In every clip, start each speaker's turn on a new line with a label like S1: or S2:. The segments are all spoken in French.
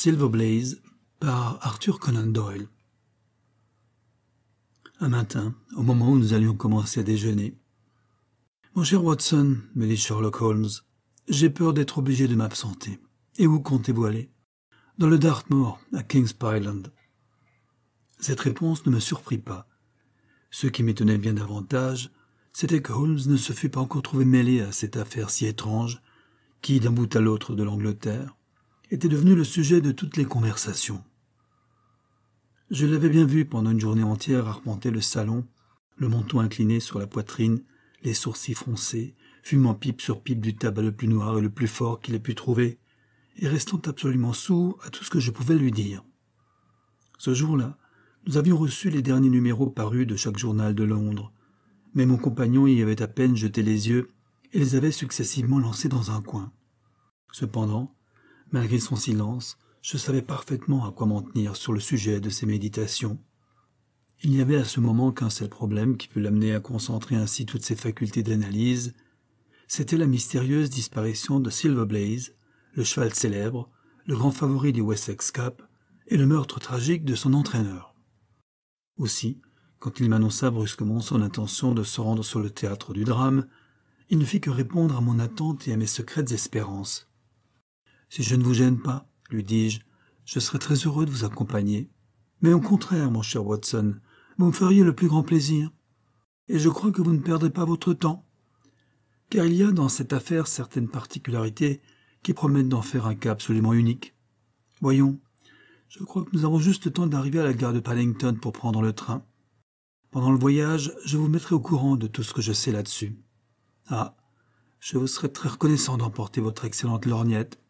S1: Silver Blaze par Arthur Conan Doyle. Un matin, au moment où nous allions commencer à déjeuner, Mon cher Watson, me dit Sherlock Holmes, j'ai peur d'être obligé de m'absenter. Et où comptez-vous aller Dans le Dartmoor, à King's Island. Cette réponse ne me surprit pas. Ce qui m'étonnait bien davantage, c'était que Holmes ne se fût pas encore trouvé mêlé à cette affaire si étrange qui, d'un bout à l'autre de l'Angleterre, était devenu le sujet de toutes les conversations. Je l'avais bien vu pendant une journée entière arpenter le salon, le menton incliné sur la poitrine, les sourcils froncés, fumant pipe sur pipe du tabac le plus noir et le plus fort qu'il ait pu trouver, et restant absolument sourd à tout ce que je pouvais lui dire. Ce jour-là, nous avions reçu les derniers numéros parus de chaque journal de Londres, mais mon compagnon y avait à peine jeté les yeux et les avait successivement lancés dans un coin. Cependant, Malgré son silence, je savais parfaitement à quoi m'en tenir sur le sujet de ses méditations. Il n'y avait à ce moment qu'un seul problème qui peut l'amener à concentrer ainsi toutes ses facultés d'analyse, c'était la mystérieuse disparition de Silver Blaze, le cheval célèbre, le grand favori du Wessex Cap, et le meurtre tragique de son entraîneur. Aussi, quand il m'annonça brusquement son intention de se rendre sur le théâtre du drame, il ne fit que répondre à mon attente et à mes secrètes espérances. Si je ne vous gêne pas, lui dis-je, je serai très heureux de vous accompagner. Mais au contraire, mon cher Watson, vous me feriez le plus grand plaisir. Et je crois que vous ne perdrez pas votre temps. Car il y a dans cette affaire certaines particularités qui promettent d'en faire un cas absolument unique. Voyons, je crois que nous avons juste le temps d'arriver à la gare de Paddington pour prendre le train. Pendant le voyage, je vous mettrai au courant de tout ce que je sais là-dessus. Ah, je vous serais très reconnaissant d'emporter votre excellente lorgnette.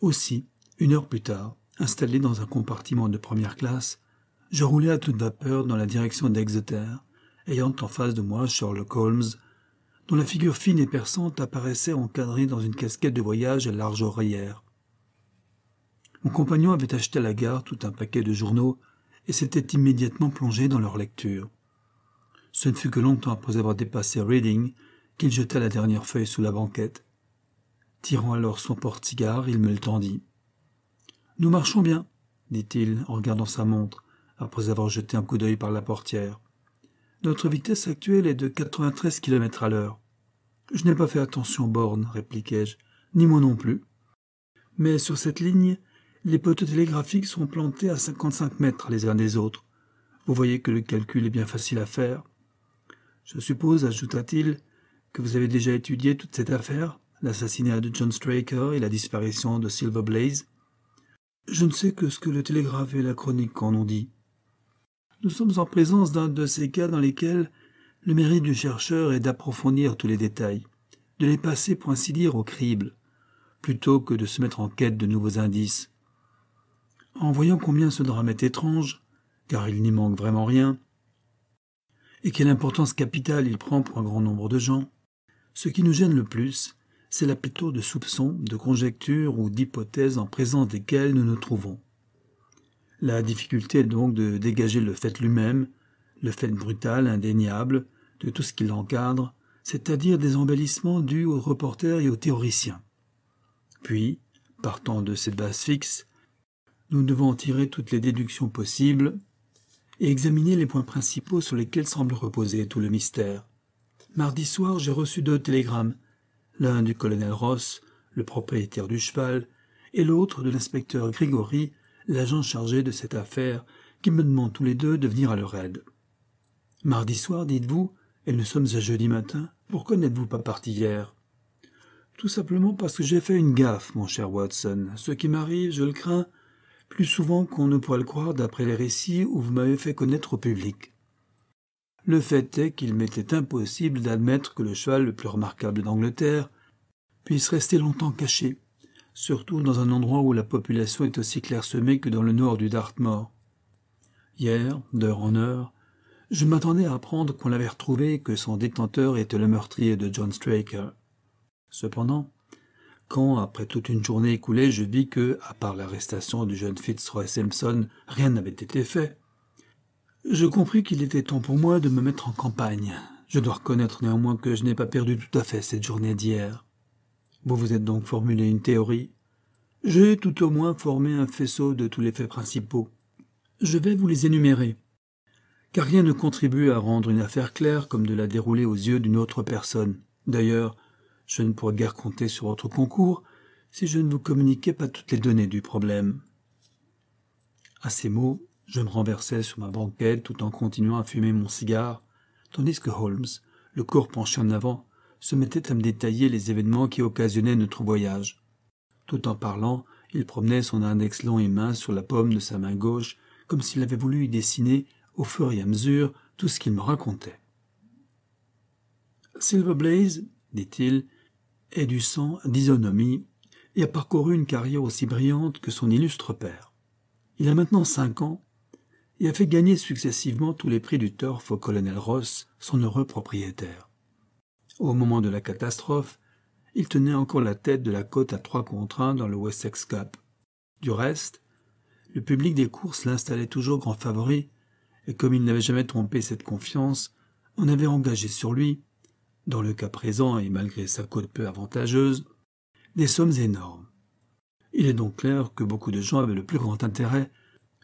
S1: Aussi, une heure plus tard, installé dans un compartiment de première classe, je roulais à toute vapeur dans la direction d'Exeter, ayant en face de moi Sherlock Holmes, dont la figure fine et perçante apparaissait encadrée dans une casquette de voyage à large oreillère. Mon compagnon avait acheté à la gare tout un paquet de journaux et s'était immédiatement plongé dans leur lecture. Ce ne fut que longtemps après avoir dépassé Reading qu'il jeta la dernière feuille sous la banquette Tirant alors son porte-cigare, il me le tendit. Nous marchons bien, dit-il en regardant sa montre, après avoir jeté un coup d'œil par la portière. Notre vitesse actuelle est de 93 km à l'heure. Je n'ai pas fait attention aux bornes, répliquai-je, ni moi non plus. Mais sur cette ligne, les poteaux télégraphiques sont plantés à 55 mètres les uns des autres. Vous voyez que le calcul est bien facile à faire. Je suppose, ajouta-t-il, que vous avez déjà étudié toute cette affaire l'assassinat de John Straker et la disparition de Silver Blaze. Je ne sais que ce que le télégraphe et la chronique en ont dit. Nous sommes en présence d'un de ces cas dans lesquels le mérite du chercheur est d'approfondir tous les détails, de les passer pour ainsi dire au crible, plutôt que de se mettre en quête de nouveaux indices. En voyant combien ce drame est étrange, car il n'y manque vraiment rien, et quelle importance capitale il prend pour un grand nombre de gens, ce qui nous gêne le plus, c'est la plutôt de soupçons, de conjectures ou d'hypothèses en présence desquelles nous nous trouvons. La difficulté est donc de dégager le fait lui-même, le fait brutal, indéniable, de tout ce qui l'encadre, c'est-à-dire des embellissements dus aux reporters et aux théoriciens. Puis, partant de cette base fixe, nous devons tirer toutes les déductions possibles et examiner les points principaux sur lesquels semble reposer tout le mystère. Mardi soir, j'ai reçu deux télégrammes, l'un du colonel Ross, le propriétaire du cheval, et l'autre de l'inspecteur Grigory, l'agent chargé de cette affaire, qui me demande tous les deux de venir à leur aide. Mardi soir, dites-vous, et nous sommes à jeudi matin, pourquoi n'êtes-vous pas parti hier Tout simplement parce que j'ai fait une gaffe, mon cher Watson. Ce qui m'arrive, je le crains, plus souvent qu'on ne pourrait le croire d'après les récits où vous m'avez fait connaître au public. Le fait est qu'il m'était impossible d'admettre que le cheval le plus remarquable d'Angleterre, puisse rester longtemps caché, surtout dans un endroit où la population est aussi clairsemée que dans le nord du Dartmoor. Hier, d'heure en heure, je m'attendais à apprendre qu'on l'avait retrouvé et que son détenteur était le meurtrier de John Straker. Cependant, quand, après toute une journée écoulée, je vis que, à part l'arrestation du jeune Fitzroy Simpson, rien n'avait été fait, je compris qu'il était temps pour moi de me mettre en campagne. Je dois reconnaître néanmoins que je n'ai pas perdu tout à fait cette journée d'hier. Vous vous êtes donc formulé une théorie J'ai tout au moins formé un faisceau de tous les faits principaux. Je vais vous les énumérer. Car rien ne contribue à rendre une affaire claire comme de la dérouler aux yeux d'une autre personne. D'ailleurs, je ne pourrais guère compter sur votre concours si je ne vous communiquais pas toutes les données du problème. À ces mots, je me renversais sur ma banquette tout en continuant à fumer mon cigare, tandis que Holmes, le corps penché en avant, se mettait à me détailler les événements qui occasionnaient notre voyage. Tout en parlant, il promenait son index long et mince sur la paume de sa main gauche, comme s'il avait voulu y dessiner, au fur et à mesure, tout ce qu'il me racontait. Silver Blaze, dit-il, est du sang d'isonomie et a parcouru une carrière aussi brillante que son illustre père. Il a maintenant cinq ans et a fait gagner successivement tous les prix du turf au colonel Ross, son heureux propriétaire. Au moment de la catastrophe, il tenait encore la tête de la côte à trois contre un dans le Wessex Cup. Du reste, le public des courses l'installait toujours grand favori, et comme il n'avait jamais trompé cette confiance, on avait engagé sur lui, dans le cas présent et malgré sa côte peu avantageuse, des sommes énormes. Il est donc clair que beaucoup de gens avaient le plus grand intérêt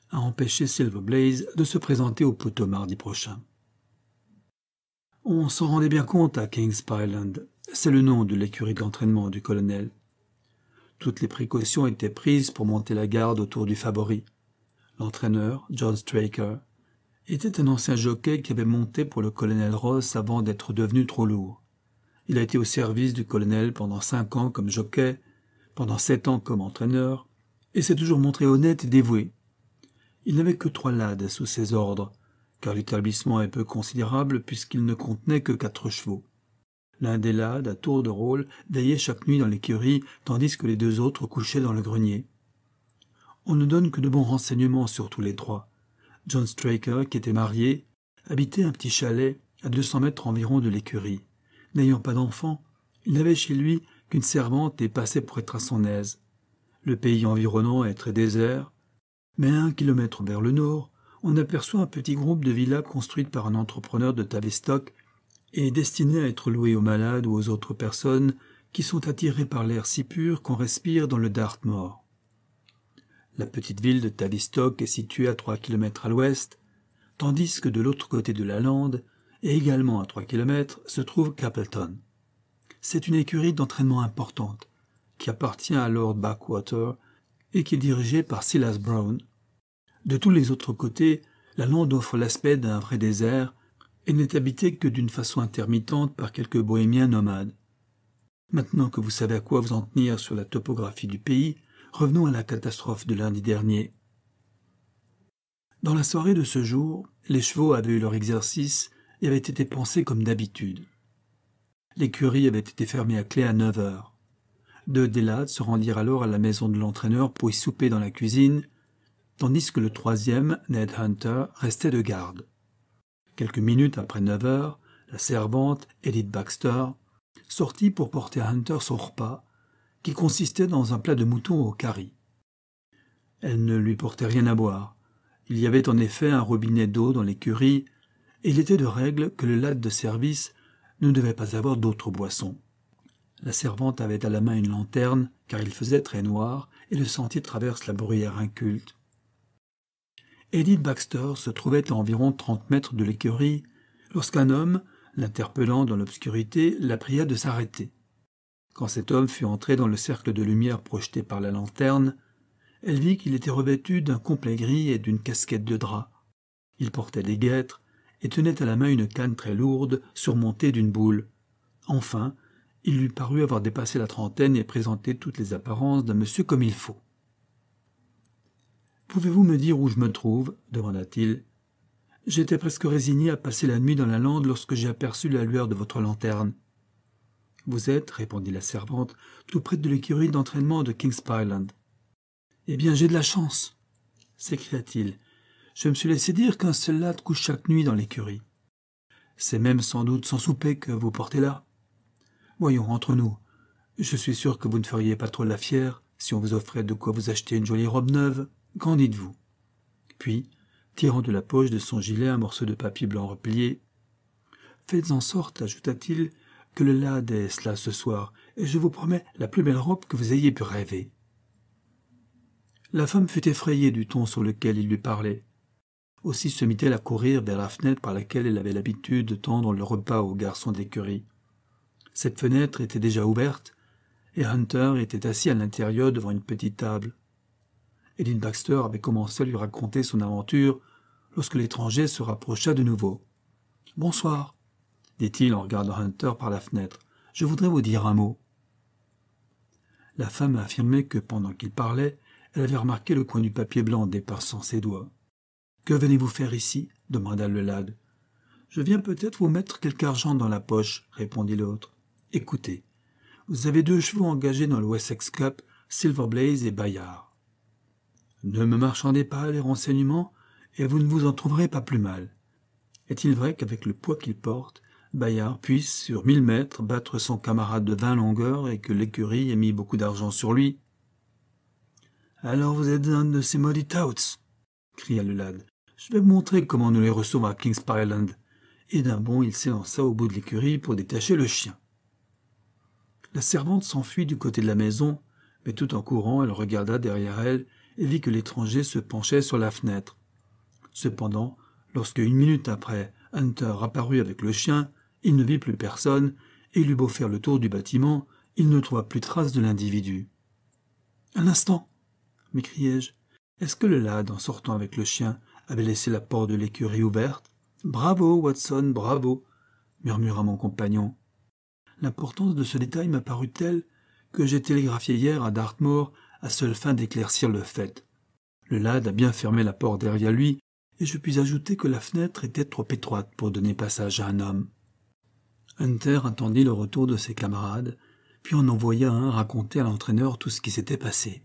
S1: à empêcher Silver Blaze de se présenter au poteau mardi prochain. On s'en rendait bien compte à Kings Island. C'est le nom de l'écurie d'entraînement du colonel. Toutes les précautions étaient prises pour monter la garde autour du favori. L'entraîneur, John Straker, était un ancien jockey qui avait monté pour le colonel Ross avant d'être devenu trop lourd. Il a été au service du colonel pendant cinq ans comme jockey, pendant sept ans comme entraîneur, et s'est toujours montré honnête et dévoué. Il n'avait que trois lades sous ses ordres, car l'établissement est peu considérable puisqu'il ne contenait que quatre chevaux. L'un des lades, à tour de rôle, veillait chaque nuit dans l'écurie, tandis que les deux autres couchaient dans le grenier. On ne donne que de bons renseignements sur tous les trois. John Straker, qui était marié, habitait un petit chalet à deux cents mètres environ de l'écurie. N'ayant pas d'enfant, il n'avait chez lui qu'une servante et passait pour être à son aise. Le pays environnant est très désert, mais à un kilomètre vers le nord, on aperçoit un petit groupe de villas construites par un entrepreneur de Tavistock et destinées à être louées aux malades ou aux autres personnes qui sont attirées par l'air si pur qu'on respire dans le Dartmoor. La petite ville de Tavistock est située à trois kilomètres à l'ouest, tandis que de l'autre côté de la lande, et également à trois kilomètres, se trouve Capleton. C'est une écurie d'entraînement importante, qui appartient à Lord Backwater et qui est dirigée par Silas Brown, de tous les autres côtés, la lande offre l'aspect d'un vrai désert et n'est habitée que d'une façon intermittente par quelques bohémiens nomades. Maintenant que vous savez à quoi vous en tenir sur la topographie du pays, revenons à la catastrophe de lundi dernier. Dans la soirée de ce jour, les chevaux avaient eu leur exercice et avaient été pansés comme d'habitude. L'écurie avait été fermée à clé à neuf heures. Deux délades se rendirent alors à la maison de l'entraîneur pour y souper dans la cuisine tandis que le troisième, Ned Hunter, restait de garde. Quelques minutes après neuf heures, la servante, Edith Baxter, sortit pour porter à Hunter son repas, qui consistait dans un plat de mouton au curry. Elle ne lui portait rien à boire. Il y avait en effet un robinet d'eau dans l'écurie, et il était de règle que le lad de service ne devait pas avoir d'autre boisson. La servante avait à la main une lanterne, car il faisait très noir, et le sentier traverse la bruyère inculte, Edith Baxter se trouvait à environ trente mètres de l'écurie lorsqu'un homme, l'interpellant dans l'obscurité, la pria de s'arrêter. Quand cet homme fut entré dans le cercle de lumière projeté par la lanterne, elle vit qu'il était revêtu d'un complet gris et d'une casquette de drap. Il portait des guêtres et tenait à la main une canne très lourde surmontée d'une boule. Enfin, il lui parut avoir dépassé la trentaine et présenté toutes les apparences d'un monsieur comme il faut. Pouvez-vous me dire où je me trouve demanda-t-il. J'étais presque résigné à passer la nuit dans la lande lorsque j'ai aperçu la lueur de votre lanterne. Vous êtes, répondit la servante, tout près de l'écurie d'entraînement de King's Eh bien, j'ai de la chance, s'écria-t-il. Je me suis laissé dire qu'un seul latte couche chaque nuit dans l'écurie. C'est même sans doute sans souper que vous portez là. Voyons, entre nous, je suis sûr que vous ne feriez pas trop la fière si on vous offrait de quoi vous acheter une jolie robe neuve. Qu'en dites-vous Puis, tirant de la poche de son gilet un morceau de papier blanc replié, Faites en sorte, ajouta-t-il, que le lad est là ce soir, et je vous promets la plus belle robe que vous ayez pu rêver. La femme fut effrayée du ton sur lequel il lui parlait. Aussi se mit-elle à courir vers la fenêtre par laquelle elle avait l'habitude de tendre le repas aux garçons d'écurie. Cette fenêtre était déjà ouverte, et Hunter était assis à l'intérieur devant une petite table. Edwin Baxter avait commencé à lui raconter son aventure lorsque l'étranger se rapprocha de nouveau. Bonsoir, dit-il en regardant Hunter par la fenêtre. Je voudrais vous dire un mot. La femme affirmé que pendant qu'il parlait, elle avait remarqué le coin du papier blanc dépassant ses doigts. Que venez-vous faire ici demanda le lad. Je viens peut-être vous mettre quelque argent dans la poche, répondit l'autre. Écoutez, vous avez deux chevaux engagés dans le Wessex Cup, Silver Blaze et Bayard. Ne me marchandez pas les renseignements, et vous ne vous en trouverez pas plus mal. Est-il vrai qu'avec le poids qu'il porte, Bayard puisse, sur mille mètres, battre son camarade de vingt longueurs et que l'écurie ait mis beaucoup d'argent sur lui Alors vous êtes un de ces maudits touts cria le lad. Je vais vous montrer comment nous les recevons à Kings Et d'un bond, il s'élança au bout de l'écurie pour détacher le chien. La servante s'enfuit du côté de la maison, mais tout en courant, elle regarda derrière elle et vit que l'étranger se penchait sur la fenêtre. Cependant, lorsque une minute après Hunter apparut avec le chien, il ne vit plus personne, et il eut beau faire le tour du bâtiment, il ne trouva plus trace de l'individu. Un instant m'écriai-je. Est-ce que le lad, en sortant avec le chien, avait laissé la porte de l'écurie ouverte Bravo, Watson, bravo murmura mon compagnon. L'importance de ce détail m'apparut telle que j'ai télégraphié hier à Dartmoor la seule fin d'éclaircir le fait. Le lad a bien fermé la porte derrière lui, et je puis ajouter que la fenêtre était trop étroite pour donner passage à un homme. Hunter attendit le retour de ses camarades, puis en envoya un raconter à l'entraîneur tout ce qui s'était passé.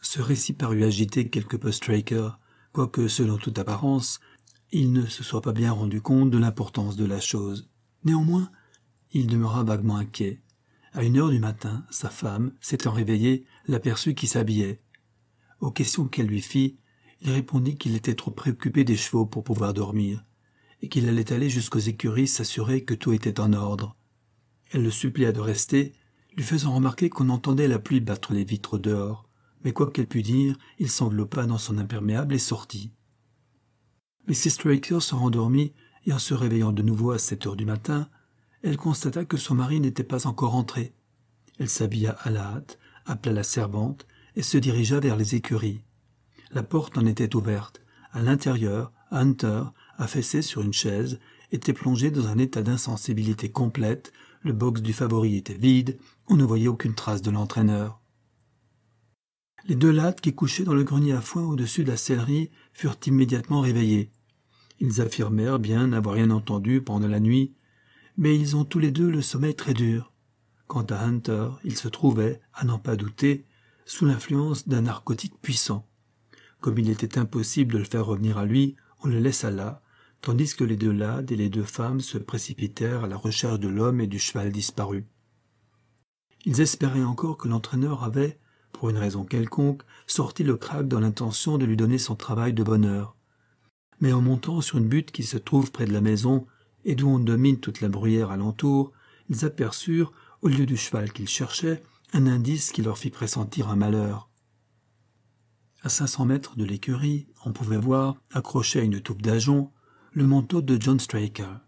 S1: Ce récit parut agiter quelque peu Straker, quoique, selon toute apparence, il ne se soit pas bien rendu compte de l'importance de la chose. Néanmoins, il demeura vaguement inquiet. À une heure du matin, sa femme, s'étant réveillée, l'aperçut qui s'habillait. Aux questions qu'elle lui fit, il répondit qu'il était trop préoccupé des chevaux pour pouvoir dormir, et qu'il allait aller jusqu'aux écuries s'assurer que tout était en ordre. Elle le supplia de rester, lui faisant remarquer qu'on entendait la pluie battre les vitres dehors, mais quoi qu'elle pût dire, il s'enveloppa dans son imperméable et sortit. Mrs. Straker se rendormit, et en se réveillant de nouveau à sept heures du matin, elle constata que son mari n'était pas encore entré. Elle s'habilla à la hâte, appela la servante et se dirigea vers les écuries. La porte en était ouverte. À l'intérieur, Hunter, affaissé sur une chaise, était plongé dans un état d'insensibilité complète. Le box du favori était vide, on ne voyait aucune trace de l'entraîneur. Les deux lattes qui couchaient dans le grenier à foin au-dessus de la sellerie furent immédiatement réveillées. Ils affirmèrent bien n'avoir rien entendu pendant la nuit, mais ils ont tous les deux le sommeil très dur. Quant à Hunter, il se trouvait, à n'en pas douter, sous l'influence d'un narcotique puissant. Comme il était impossible de le faire revenir à lui, on le laissa là, tandis que les deux lades et les deux femmes se précipitèrent à la recherche de l'homme et du cheval disparu. Ils espéraient encore que l'entraîneur avait, pour une raison quelconque, sorti le crack dans l'intention de lui donner son travail de bonne heure. Mais en montant sur une butte qui se trouve près de la maison, et d'où on domine toute la bruyère alentour, ils aperçurent, au lieu du cheval qu'ils cherchaient, un indice qui leur fit pressentir un malheur. À cinq cents mètres de l'écurie, on pouvait voir, accroché à une touffe d'ajon, le manteau de John Straker.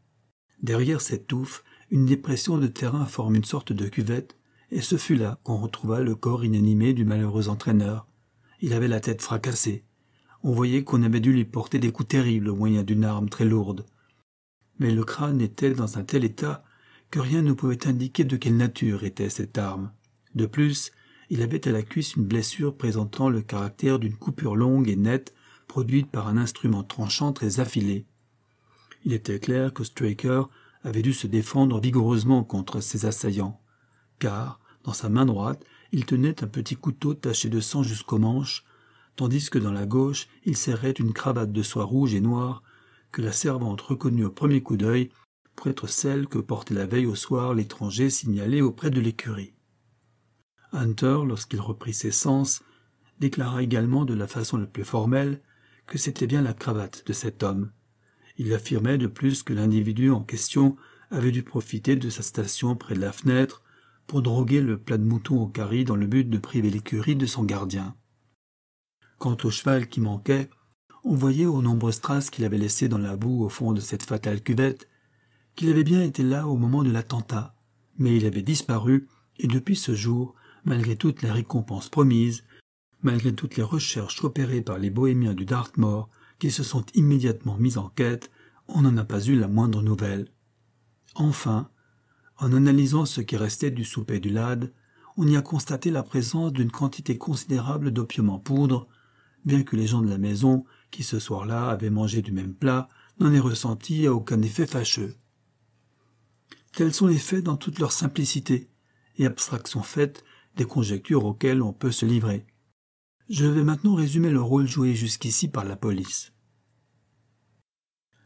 S1: Derrière cette touffe, une dépression de terrain forme une sorte de cuvette, et ce fut là qu'on retrouva le corps inanimé du malheureux entraîneur. Il avait la tête fracassée. On voyait qu'on avait dû lui porter des coups terribles au moyen d'une arme très lourde mais le crâne était dans un tel état que rien ne pouvait indiquer de quelle nature était cette arme. De plus, il avait à la cuisse une blessure présentant le caractère d'une coupure longue et nette produite par un instrument tranchant très affilé. Il était clair que Straker avait dû se défendre vigoureusement contre ses assaillants, car, dans sa main droite, il tenait un petit couteau taché de sang jusqu'au manche, tandis que dans la gauche, il serrait une cravate de soie rouge et noire que la servante reconnut au premier coup d'œil pour être celle que portait la veille au soir l'étranger signalé auprès de l'écurie. Hunter, lorsqu'il reprit ses sens, déclara également de la façon la plus formelle que c'était bien la cravate de cet homme. Il affirmait de plus que l'individu en question avait dû profiter de sa station près de la fenêtre pour droguer le plat de mouton au carré dans le but de priver l'écurie de son gardien. Quant au cheval qui manquait, on voyait aux nombreuses traces qu'il avait laissées dans la boue au fond de cette fatale cuvette qu'il avait bien été là au moment de l'attentat, mais il avait disparu, et depuis ce jour, malgré toutes les récompenses promises, malgré toutes les recherches opérées par les bohémiens du Dartmoor, qui se sont immédiatement mis en quête, on n'en a pas eu la moindre nouvelle. Enfin, en analysant ce qui restait du souper du lad, on y a constaté la présence d'une quantité considérable d'opium en poudre, bien que les gens de la maison, qui ce soir-là avaient mangé du même plat, n'en aient ressenti aucun effet fâcheux. Tels sont les faits dans toute leur simplicité, et abstraction faite des conjectures auxquelles on peut se livrer. Je vais maintenant résumer le rôle joué jusqu'ici par la police.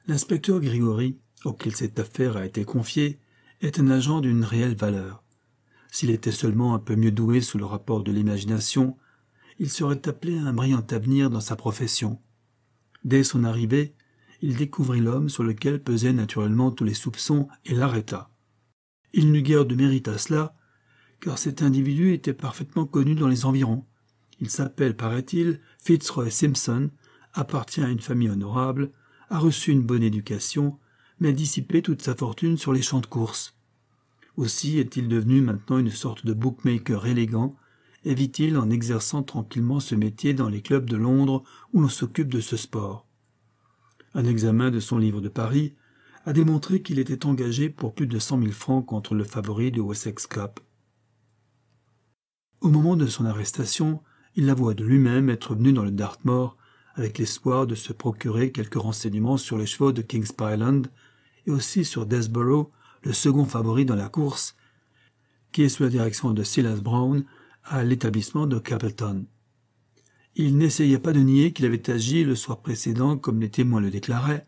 S1: L'inspecteur Grigori, auquel cette affaire a été confiée, est un agent d'une réelle valeur. S'il était seulement un peu mieux doué sous le rapport de l'imagination, il serait appelé à un brillant avenir dans sa profession. Dès son arrivée, il découvrit l'homme sur lequel pesaient naturellement tous les soupçons et l'arrêta. Il n'eut guère de mérite à cela, car cet individu était parfaitement connu dans les environs. Il s'appelle, paraît-il, Fitzroy Simpson, appartient à une famille honorable, a reçu une bonne éducation, mais a dissipé toute sa fortune sur les champs de course. Aussi est-il devenu maintenant une sorte de bookmaker élégant, vit-il en exerçant tranquillement ce métier dans les clubs de Londres où l'on s'occupe de ce sport. Un examen de son livre de Paris a démontré qu'il était engagé pour plus de cent mille francs contre le favori du Wessex Cup. Au moment de son arrestation, il avoua de lui-même être venu dans le Dartmoor avec l'espoir de se procurer quelques renseignements sur les chevaux de Kings Island et aussi sur Desborough, le second favori dans la course, qui est sous la direction de Silas Brown, à l'établissement de Capleton. Il n'essaya pas de nier qu'il avait agi le soir précédent comme les témoins le déclaraient,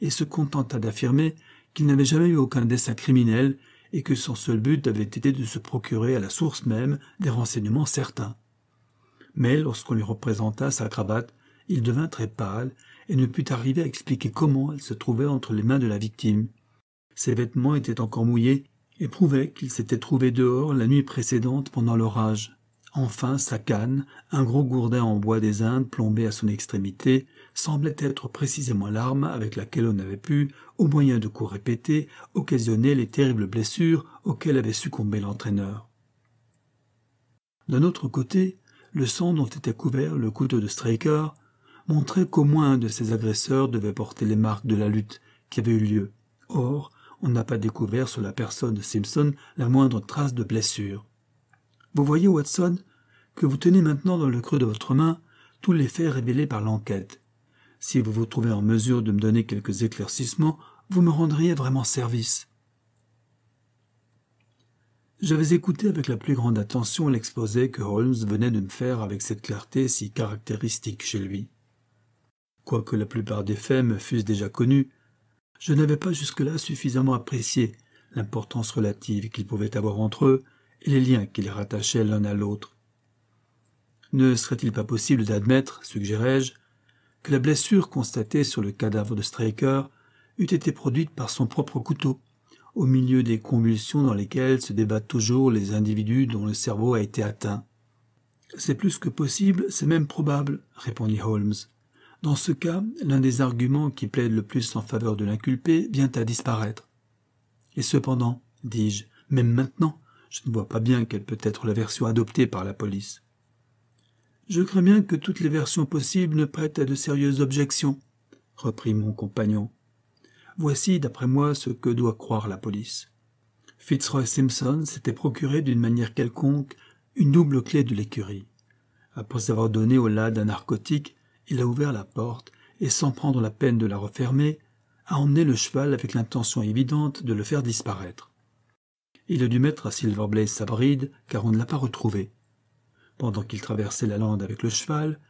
S1: et se contenta d'affirmer qu'il n'avait jamais eu aucun dessein criminel et que son seul but avait été de se procurer à la source même des renseignements certains. Mais lorsqu'on lui représenta sa cravate, il devint très pâle et ne put arriver à expliquer comment elle se trouvait entre les mains de la victime. Ses vêtements étaient encore mouillés et prouvait qu'il s'était trouvé dehors la nuit précédente pendant l'orage. Enfin, sa canne, un gros gourdin en bois des Indes plombé à son extrémité, semblait être précisément l'arme avec laquelle on avait pu, au moyen de coups répétés, occasionner les terribles blessures auxquelles avait succombé l'entraîneur. D'un autre côté, le sang dont était couvert le couteau de Straker montrait qu'au moins un de ses agresseurs devait porter les marques de la lutte qui avait eu lieu. Or, on n'a pas découvert sur la personne de Simpson la moindre trace de blessure. Vous voyez, Watson, que vous tenez maintenant dans le creux de votre main tous les faits révélés par l'enquête. Si vous vous trouvez en mesure de me donner quelques éclaircissements, vous me rendriez vraiment service. J'avais écouté avec la plus grande attention l'exposé que Holmes venait de me faire avec cette clarté si caractéristique chez lui. Quoique la plupart des faits me fussent déjà connus, je n'avais pas jusque-là suffisamment apprécié l'importance relative qu'ils pouvaient avoir entre eux et les liens qui les rattachaient l'un à l'autre. Ne serait-il pas possible d'admettre, suggérais-je, que la blessure constatée sur le cadavre de Stryker eût été produite par son propre couteau, au milieu des convulsions dans lesquelles se débattent toujours les individus dont le cerveau a été atteint. C'est plus que possible, c'est même probable, répondit Holmes. Dans ce cas, l'un des arguments qui plaide le plus en faveur de l'inculpé vient à disparaître. Et cependant, dis-je, même maintenant, je ne vois pas bien quelle peut être la version adoptée par la police. Je crains bien que toutes les versions possibles ne prêtent à de sérieuses objections, reprit mon compagnon. Voici, d'après moi, ce que doit croire la police. Fitzroy Simpson s'était procuré d'une manière quelconque une double clé de l'écurie. Après avoir donné au lad un narcotique, il a ouvert la porte et, sans prendre la peine de la refermer, a emmené le cheval avec l'intention évidente de le faire disparaître. Il a dû mettre à Silverblaze sa bride, car on ne l'a pas retrouvé. Pendant qu'il traversait la lande avec le cheval,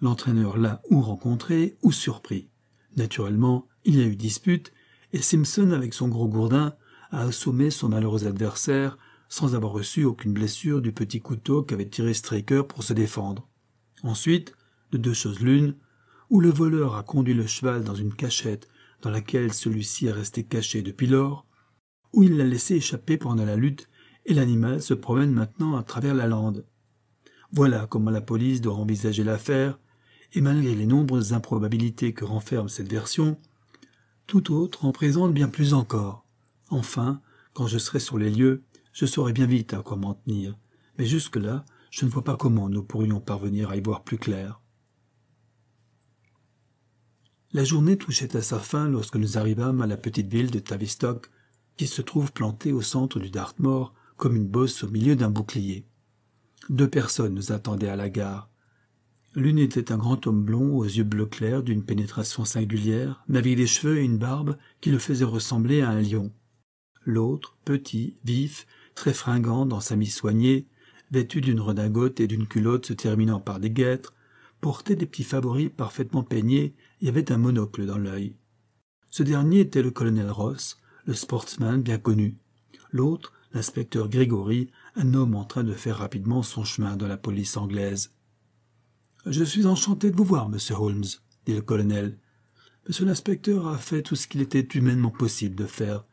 S1: l'entraîneur l'a ou rencontré ou surpris. Naturellement, il y a eu dispute, et Simpson, avec son gros gourdin, a assommé son malheureux adversaire sans avoir reçu aucune blessure du petit couteau qu'avait tiré Straker pour se défendre. Ensuite, de deux choses l'une, où le voleur a conduit le cheval dans une cachette dans laquelle celui-ci est resté caché depuis lors, où il l'a laissé échapper pendant la lutte et l'animal se promène maintenant à travers la lande. Voilà comment la police doit envisager l'affaire, et malgré les nombreuses improbabilités que renferme cette version, tout autre en présente bien plus encore. Enfin, quand je serai sur les lieux, je saurai bien vite à quoi m'en tenir, mais jusque-là, je ne vois pas comment nous pourrions parvenir à y voir plus clair. La journée touchait à sa fin lorsque nous arrivâmes à la petite ville de Tavistock, qui se trouve plantée au centre du Dartmoor comme une bosse au milieu d'un bouclier. Deux personnes nous attendaient à la gare. L'une était un grand homme blond aux yeux bleu clair d'une pénétration singulière, mais avec des cheveux et une barbe qui le faisaient ressembler à un lion. L'autre, petit, vif, très fringant dans sa mise soignée, vêtu d'une redingote et d'une culotte se terminant par des guêtres, portait des petits favoris parfaitement peignés y avait un monocle dans l'œil. Ce dernier était le colonel Ross, le sportsman bien connu. L'autre, l'inspecteur Grégory, un homme en train de faire rapidement son chemin dans la police anglaise. Je suis enchanté de vous voir, monsieur Holmes, dit le colonel. Monsieur l'inspecteur a fait tout ce qu'il était humainement possible de faire.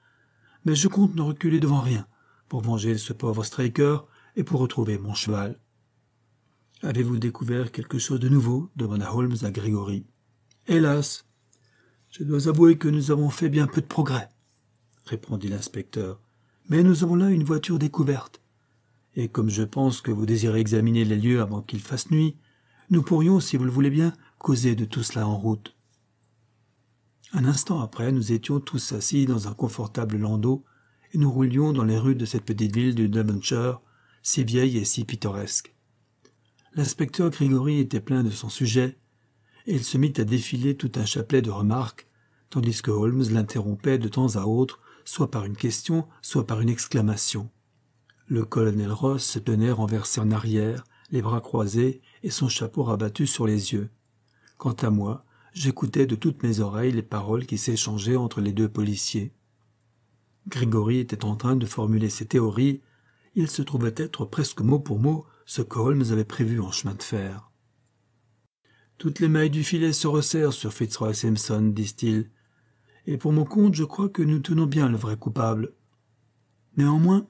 S1: Mais je compte ne reculer devant rien, pour venger ce pauvre striker et pour retrouver mon cheval. Avez-vous découvert quelque chose de nouveau demanda Holmes à Grégory. Hélas, je dois avouer que nous avons fait bien peu de progrès, répondit l'inspecteur, mais nous avons là une voiture découverte. Et comme je pense que vous désirez examiner les lieux avant qu'il fasse nuit, nous pourrions, si vous le voulez bien, causer de tout cela en route. Un instant après, nous étions tous assis dans un confortable landau et nous roulions dans les rues de cette petite ville du Devonshire, si vieille et si pittoresque. L'inspecteur Grigory était plein de son sujet et il se mit à défiler tout un chapelet de remarques, tandis que Holmes l'interrompait de temps à autre, soit par une question, soit par une exclamation. Le colonel Ross se tenait renversé en arrière, les bras croisés et son chapeau rabattu sur les yeux. Quant à moi, j'écoutais de toutes mes oreilles les paroles qui s'échangeaient entre les deux policiers. Grégory était en train de formuler ses théories. Il se trouvait être presque mot pour mot ce que Holmes avait prévu en chemin de fer. Toutes les mailles du filet se resserrent sur Fitzroy Simpson, disent-ils. Et pour mon compte, je crois que nous tenons bien le vrai coupable. Néanmoins,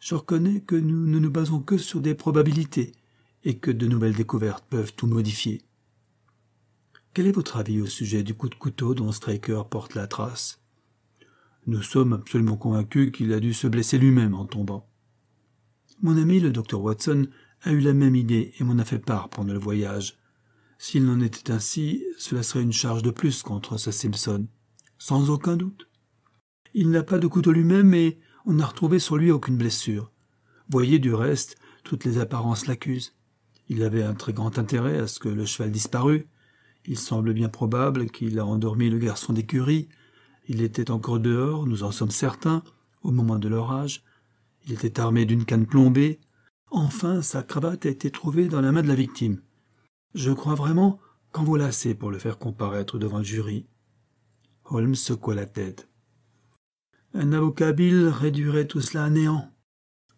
S1: je reconnais que nous ne nous basons que sur des probabilités et que de nouvelles découvertes peuvent tout modifier. Quel est votre avis au sujet du coup de couteau dont Straker porte la trace Nous sommes absolument convaincus qu'il a dû se blesser lui-même en tombant. Mon ami le docteur Watson a eu la même idée et m'en a fait part pendant le voyage. S'il n'en était ainsi, cela serait une charge de plus contre ce Simpson, sans aucun doute. Il n'a pas de couteau lui-même et on n'a retrouvé sur lui aucune blessure. Voyez du reste, toutes les apparences l'accusent. Il avait un très grand intérêt à ce que le cheval disparût. Il semble bien probable qu'il a endormi le garçon d'écurie. Il était encore dehors, nous en sommes certains, au moment de l'orage. Il était armé d'une canne plombée. Enfin, sa cravate a été trouvée dans la main de la victime. Je crois vraiment qu'en voilà assez pour le faire comparaître devant le jury. Holmes secoua la tête. Un avocat habile réduirait tout cela à néant.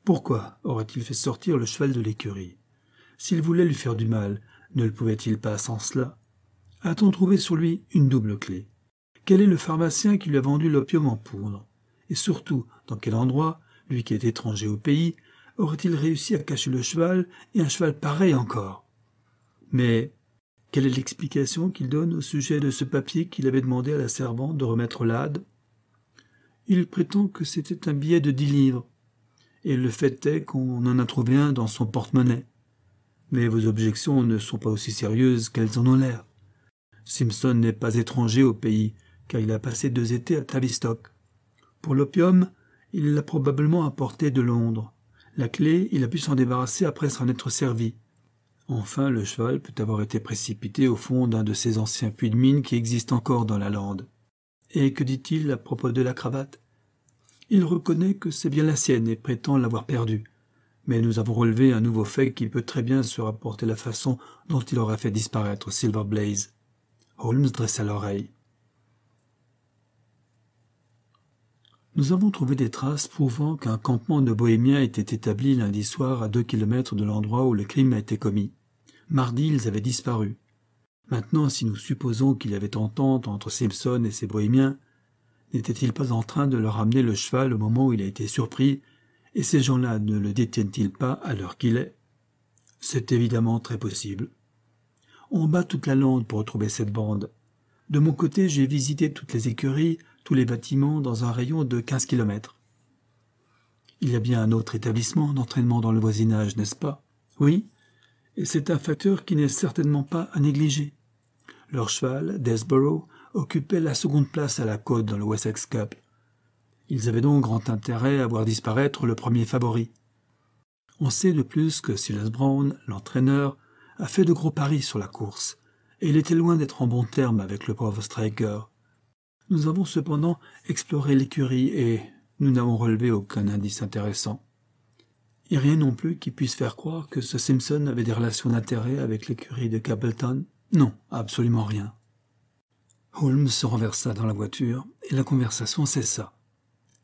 S1: Pourquoi aurait-il fait sortir le cheval de l'écurie S'il voulait lui faire du mal, ne le pouvait-il pas sans cela A-t-on trouvé sur lui une double clé Quel est le pharmacien qui lui a vendu l'opium en poudre Et surtout, dans quel endroit, lui qui est étranger au pays, aurait-il réussi à cacher le cheval et un cheval pareil encore mais quelle est l'explication qu'il donne au sujet de ce papier qu'il avait demandé à la servante de remettre l'ade Il prétend que c'était un billet de dix livres, et le fait est qu'on en a trouvé un dans son porte-monnaie. Mais vos objections ne sont pas aussi sérieuses qu'elles en ont l'air. Simpson n'est pas étranger au pays, car il a passé deux étés à Tavistock. Pour l'opium, il l'a probablement apporté de Londres. La clé, il a pu s'en débarrasser après s'en être servi. Enfin, le cheval peut avoir été précipité au fond d'un de ces anciens puits de mine qui existent encore dans la lande. Et que dit-il à propos de la cravate Il reconnaît que c'est bien la sienne et prétend l'avoir perdue. Mais nous avons relevé un nouveau fait qui peut très bien se rapporter à la façon dont il aura fait disparaître Silver Blaze. Holmes dressa l'oreille. nous avons trouvé des traces prouvant qu'un campement de bohémiens était établi lundi soir à deux kilomètres de l'endroit où le crime a été commis. Mardi, ils avaient disparu. Maintenant, si nous supposons qu'il y avait entente entre Simpson et ses bohémiens, n'était-il pas en train de leur amener le cheval au moment où il a été surpris, et ces gens-là ne le détiennent-ils pas à l'heure qu'il est C'est évidemment très possible. On bat toute la lande pour retrouver cette bande. De mon côté, j'ai visité toutes les écuries, tous les bâtiments dans un rayon de quinze kilomètres. Il y a bien un autre établissement d'entraînement dans le voisinage, n'est-ce pas Oui, et c'est un facteur qui n'est certainement pas à négliger. Leur cheval, Desborough, occupait la seconde place à la côte dans le Wessex Cup. Ils avaient donc grand intérêt à voir disparaître le premier favori. On sait de plus que Silas Brown, l'entraîneur, a fait de gros paris sur la course, et il était loin d'être en bon terme avec le pauvre Striker. Nous avons cependant exploré l'écurie et nous n'avons relevé aucun indice intéressant. Et rien non plus qui puisse faire croire que ce Simpson avait des relations d'intérêt avec l'écurie de Cableton. Non, absolument rien. Holmes se renversa dans la voiture et la conversation cessa.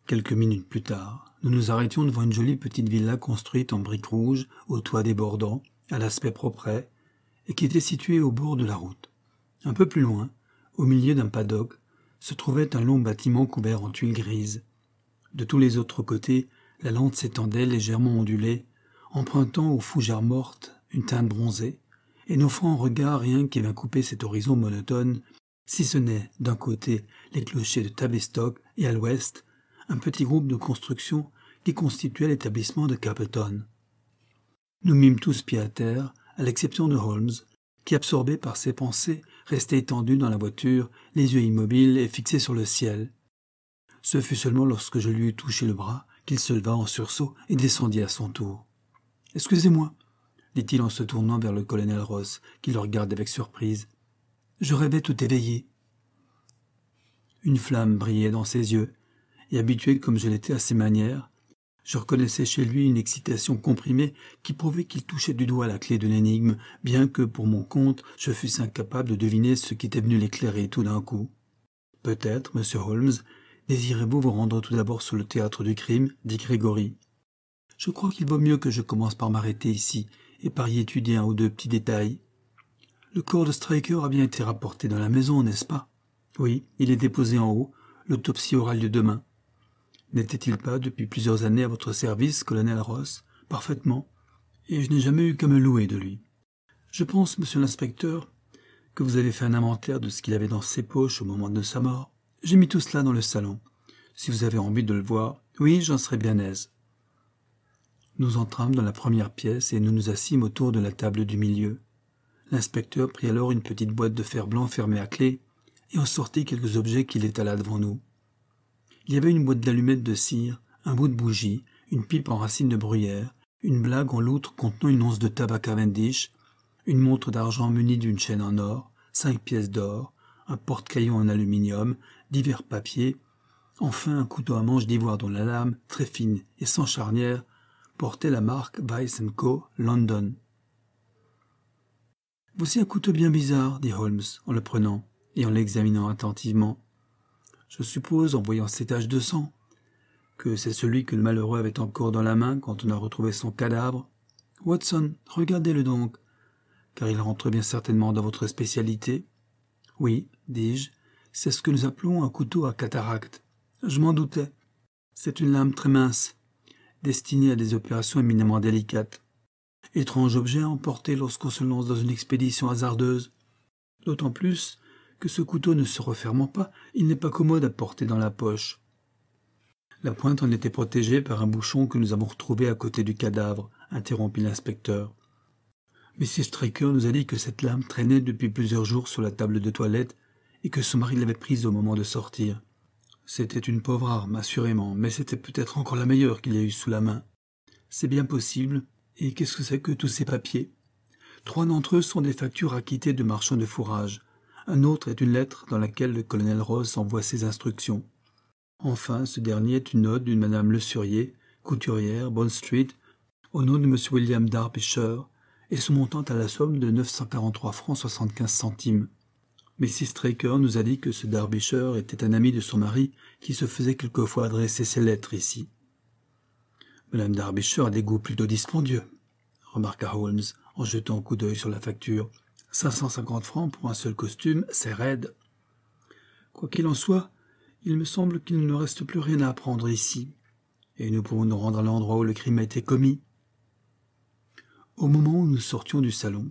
S1: Quelques minutes plus tard, nous nous arrêtions devant une jolie petite villa construite en briques rouges, au toit débordant, à l'aspect propre, et qui était située au bord de la route. Un peu plus loin, au milieu d'un paddock, se trouvait un long bâtiment couvert en tuiles grises. De tous les autres côtés, la lande s'étendait légèrement ondulée, empruntant aux fougères mortes une teinte bronzée, et n'offrant en regard rien qui vint couper cet horizon monotone, si ce n'est, d'un côté, les clochers de Tavistock et à l'ouest, un petit groupe de constructions qui constituait l'établissement de Capeton. Nous mîmes tous pied à terre, à l'exception de Holmes, qui, absorbé par ses pensées, restait étendu dans la voiture, les yeux immobiles et fixés sur le ciel. Ce fut seulement lorsque je lui eus touché le bras qu'il se leva en sursaut et descendit à son tour. Excusez-moi, dit-il en se tournant vers le colonel Ross, qui le regardait avec surprise. Je rêvais tout éveillé. Une flamme brillait dans ses yeux, et habitué comme je l'étais à ses manières, je reconnaissais chez lui une excitation comprimée qui prouvait qu'il touchait du doigt la clé de l'énigme, bien que, pour mon compte, je fusse incapable de deviner ce qui était venu l'éclairer tout d'un coup. Peut-être, monsieur Holmes, désirez-vous vous rendre tout d'abord sur le théâtre du crime dit Grégory. Je crois qu'il vaut mieux que je commence par m'arrêter ici et par y étudier un ou deux petits détails. Le corps de Stryker a bien été rapporté dans la maison, n'est-ce pas Oui, il est déposé en haut. L'autopsie aura lieu demain. N'était-il pas depuis plusieurs années à votre service, colonel Ross Parfaitement. Et je n'ai jamais eu qu'à me louer de lui. Je pense, monsieur l'inspecteur, que vous avez fait un inventaire de ce qu'il avait dans ses poches au moment de sa mort. J'ai mis tout cela dans le salon. Si vous avez envie de le voir, oui, j'en serais bien aise. Nous entrâmes dans la première pièce et nous nous assîmes autour de la table du milieu. L'inspecteur prit alors une petite boîte de fer blanc fermée à clé et en sortit quelques objets qu'il étala devant nous. Il y avait une boîte d'allumettes de cire, un bout de bougie, une pipe en racine de bruyère, une blague en loutre contenant une once de tabac Cavendish, une montre d'argent munie d'une chaîne en or, cinq pièces d'or, un porte-caillon en aluminium, divers papiers, enfin un couteau à manche d'ivoire dont la lame, très fine et sans charnière, portait la marque Weiss Co. London. Voici un couteau bien bizarre, dit Holmes en le prenant et en l'examinant attentivement. Je suppose, en voyant ces taches de sang, que c'est celui que le malheureux avait encore dans la main quand on a retrouvé son cadavre. Watson, regardez-le donc, car il rentre bien certainement dans votre spécialité. Oui, dis-je, c'est ce que nous appelons un couteau à cataracte. Je m'en doutais. C'est une lame très mince, destinée à des opérations éminemment délicates. Étrange objet à emporter lorsqu'on se lance dans une expédition hasardeuse. D'autant plus que ce couteau ne se refermant pas, il n'est pas commode à porter dans la poche. La pointe en était protégée par un bouchon que nous avons retrouvé à côté du cadavre, interrompit l'inspecteur. Mrs. Straker nous a dit que cette lame traînait depuis plusieurs jours sur la table de toilette et que son mari l'avait prise au moment de sortir. C'était une pauvre arme, assurément, mais c'était peut-être encore la meilleure qu'il y ait eu sous la main. C'est bien possible. Et qu'est-ce que c'est que tous ces papiers Trois d'entre eux sont des factures acquittées de marchands de fourrage. Un autre est une lettre dans laquelle le colonel Ross envoie ses instructions. Enfin, ce dernier est une note d'une Madame Le Surier, couturière, Bond Street, au nom de M. William Darbyshire, et se montant à la somme de 943 francs 75 centimes. Mrs. Straker nous a dit que ce Darbyshire était un ami de son mari qui se faisait quelquefois adresser ses lettres ici. Madame Darbyshire a des goûts plutôt dispendieux, remarqua Holmes en jetant un coup d'œil sur la facture. 550 francs pour un seul costume, c'est raide. Quoi qu'il en soit, il me semble qu'il ne reste plus rien à apprendre ici, et nous pouvons nous rendre à l'endroit où le crime a été commis. Au moment où nous sortions du salon,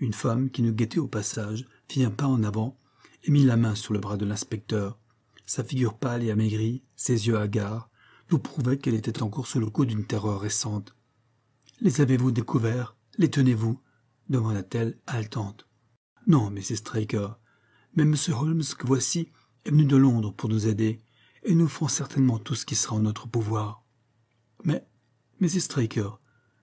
S1: une femme qui nous guettait au passage fit un pas en avant et mit la main sur le bras de l'inspecteur. Sa figure pâle et amaigrie, ses yeux hagards, nous prouvaient qu'elle était encore sous le coup d'une terreur récente. Les avez-vous découverts Les tenez-vous demanda-t-elle, haletante. Non, Mrs. Straker. Mais M. Holmes, que voici, est venu de Londres pour nous aider, et nous ferons certainement tout ce qui sera en notre pouvoir. Mais, Mrs. Straker,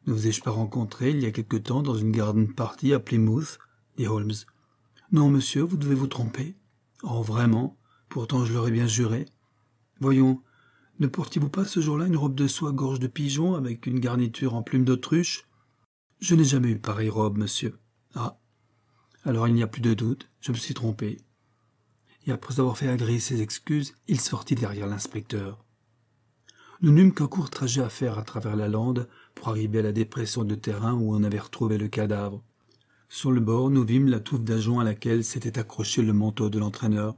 S1: ne vous ai-je pas rencontré il y a quelque temps dans une garden party à Plymouth dit Holmes. Non, monsieur, vous devez vous tromper. Oh, vraiment Pourtant, je l'aurais bien juré. Voyons, ne portiez-vous pas ce jour-là une robe de soie gorge de pigeon avec une garniture en plumes d'autruche je n'ai jamais eu pareille robe, monsieur. Ah. Alors il n'y a plus de doute, je me suis trompé. Et après avoir fait agréer ses excuses, il sortit derrière l'inspecteur. Nous n'eûmes qu'un court trajet à faire à travers la lande pour arriver à la dépression de terrain où on avait retrouvé le cadavre. Sur le bord, nous vîmes la touffe d'ajon à laquelle s'était accroché le manteau de l'entraîneur.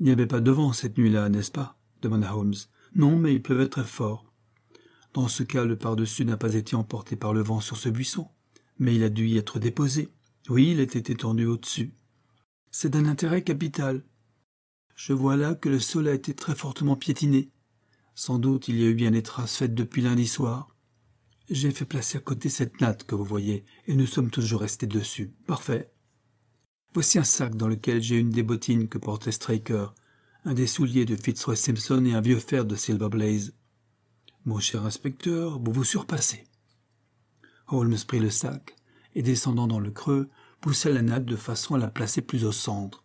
S1: Il n'y avait pas de vent cette nuit-là, n'est-ce pas demanda Holmes. Non, mais il pleuvait très fort. Dans ce cas, le pardessus n'a pas été emporté par le vent sur ce buisson, mais il a dû y être déposé. Oui, il était étendu au-dessus. C'est d'un intérêt capital. Je vois là que le sol a été très fortement piétiné. Sans doute il y a eu bien des traces faites depuis lundi soir. J'ai fait placer à côté cette natte que vous voyez, et nous sommes toujours restés dessus. Parfait. Voici un sac dans lequel j'ai une des bottines que portait Straker, un des souliers de Fitzroy Simpson et un vieux fer de Silver Blaze. Mon cher inspecteur, vous vous surpassez. Holmes prit le sac et, descendant dans le creux, poussa la nappe de façon à la placer plus au centre.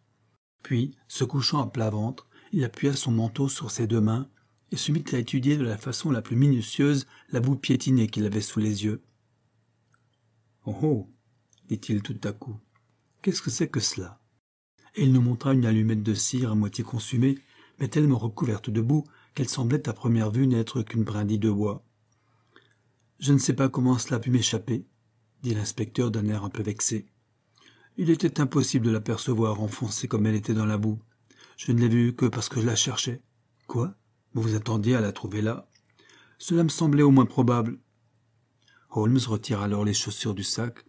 S1: Puis, se couchant à plat ventre, il appuya son manteau sur ses deux mains et se mit à étudier de la façon la plus minutieuse la boue piétinée qu'il avait sous les yeux. Oh oh dit-il tout à coup. Qu'est-ce que c'est que cela Et il nous montra une allumette de cire à moitié consumée, mais tellement recouverte de boue qu'elle semblait à première vue n'être qu'une brindille de bois. Je ne sais pas comment cela a pu m'échapper, dit l'inspecteur d'un air un peu vexé. Il était impossible de l'apercevoir enfoncée comme elle était dans la boue. Je ne l'ai vue que parce que je la cherchais. Quoi Vous vous attendiez à la trouver là Cela me semblait au moins probable. Holmes retira alors les chaussures du sac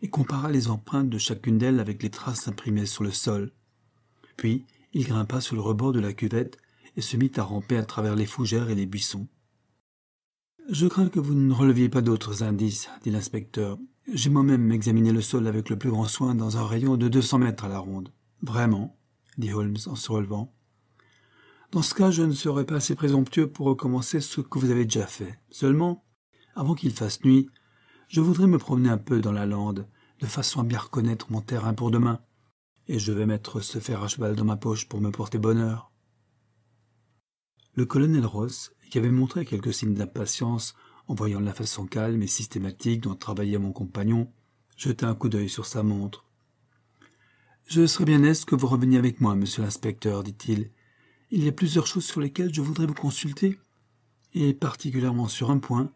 S1: et compara les empreintes de chacune d'elles avec les traces imprimées sur le sol. Puis il grimpa sur le rebord de la cuvette et se mit à ramper à travers les fougères et les buissons. Je crains que vous ne releviez pas d'autres indices, dit l'inspecteur. J'ai moi-même examiné le sol avec le plus grand soin dans un rayon de deux cents mètres à la ronde. Vraiment, dit Holmes en se relevant. Dans ce cas, je ne serai pas assez présomptueux pour recommencer ce que vous avez déjà fait. Seulement, avant qu'il fasse nuit, je voudrais me promener un peu dans la lande, de façon à bien reconnaître mon terrain pour demain. Et je vais mettre ce fer à cheval dans ma poche pour me porter bonheur. Le colonel Ross, qui avait montré quelques signes d'impatience en voyant la façon calme et systématique dont travaillait mon compagnon, jeta un coup d'œil sur sa montre. Je serais bien aise que vous reveniez avec moi, monsieur l'inspecteur, dit-il. Il y a plusieurs choses sur lesquelles je voudrais vous consulter, et particulièrement sur un point.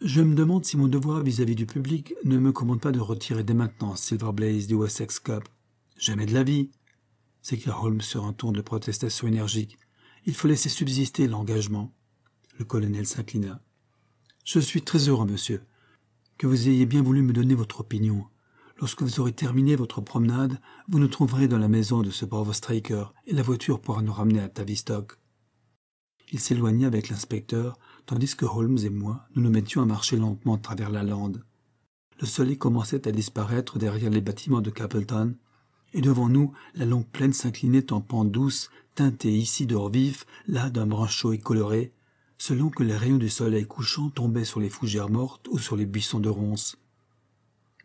S1: Je me demande si mon devoir vis-à-vis du public ne me commande pas de retirer dès maintenant Silver Blaze du Wessex Cup. Jamais de la vie s'écria Holmes sur un ton de protestation énergique. Il faut laisser subsister l'engagement. Le colonel s'inclina. Je suis très heureux, monsieur, que vous ayez bien voulu me donner votre opinion. Lorsque vous aurez terminé votre promenade, vous nous trouverez dans la maison de ce brave Striker, et la voiture pourra nous ramener à Tavistock. Il s'éloigna avec l'inspecteur, tandis que Holmes et moi, nous nous mettions à marcher lentement à travers la lande. Le soleil commençait à disparaître derrière les bâtiments de Capleton, et devant nous, la longue plaine s'inclinait en pente douce, ici d'or vif, là d'un brun chaud et coloré, selon que les rayons du soleil couchant tombaient sur les fougères mortes ou sur les buissons de ronces.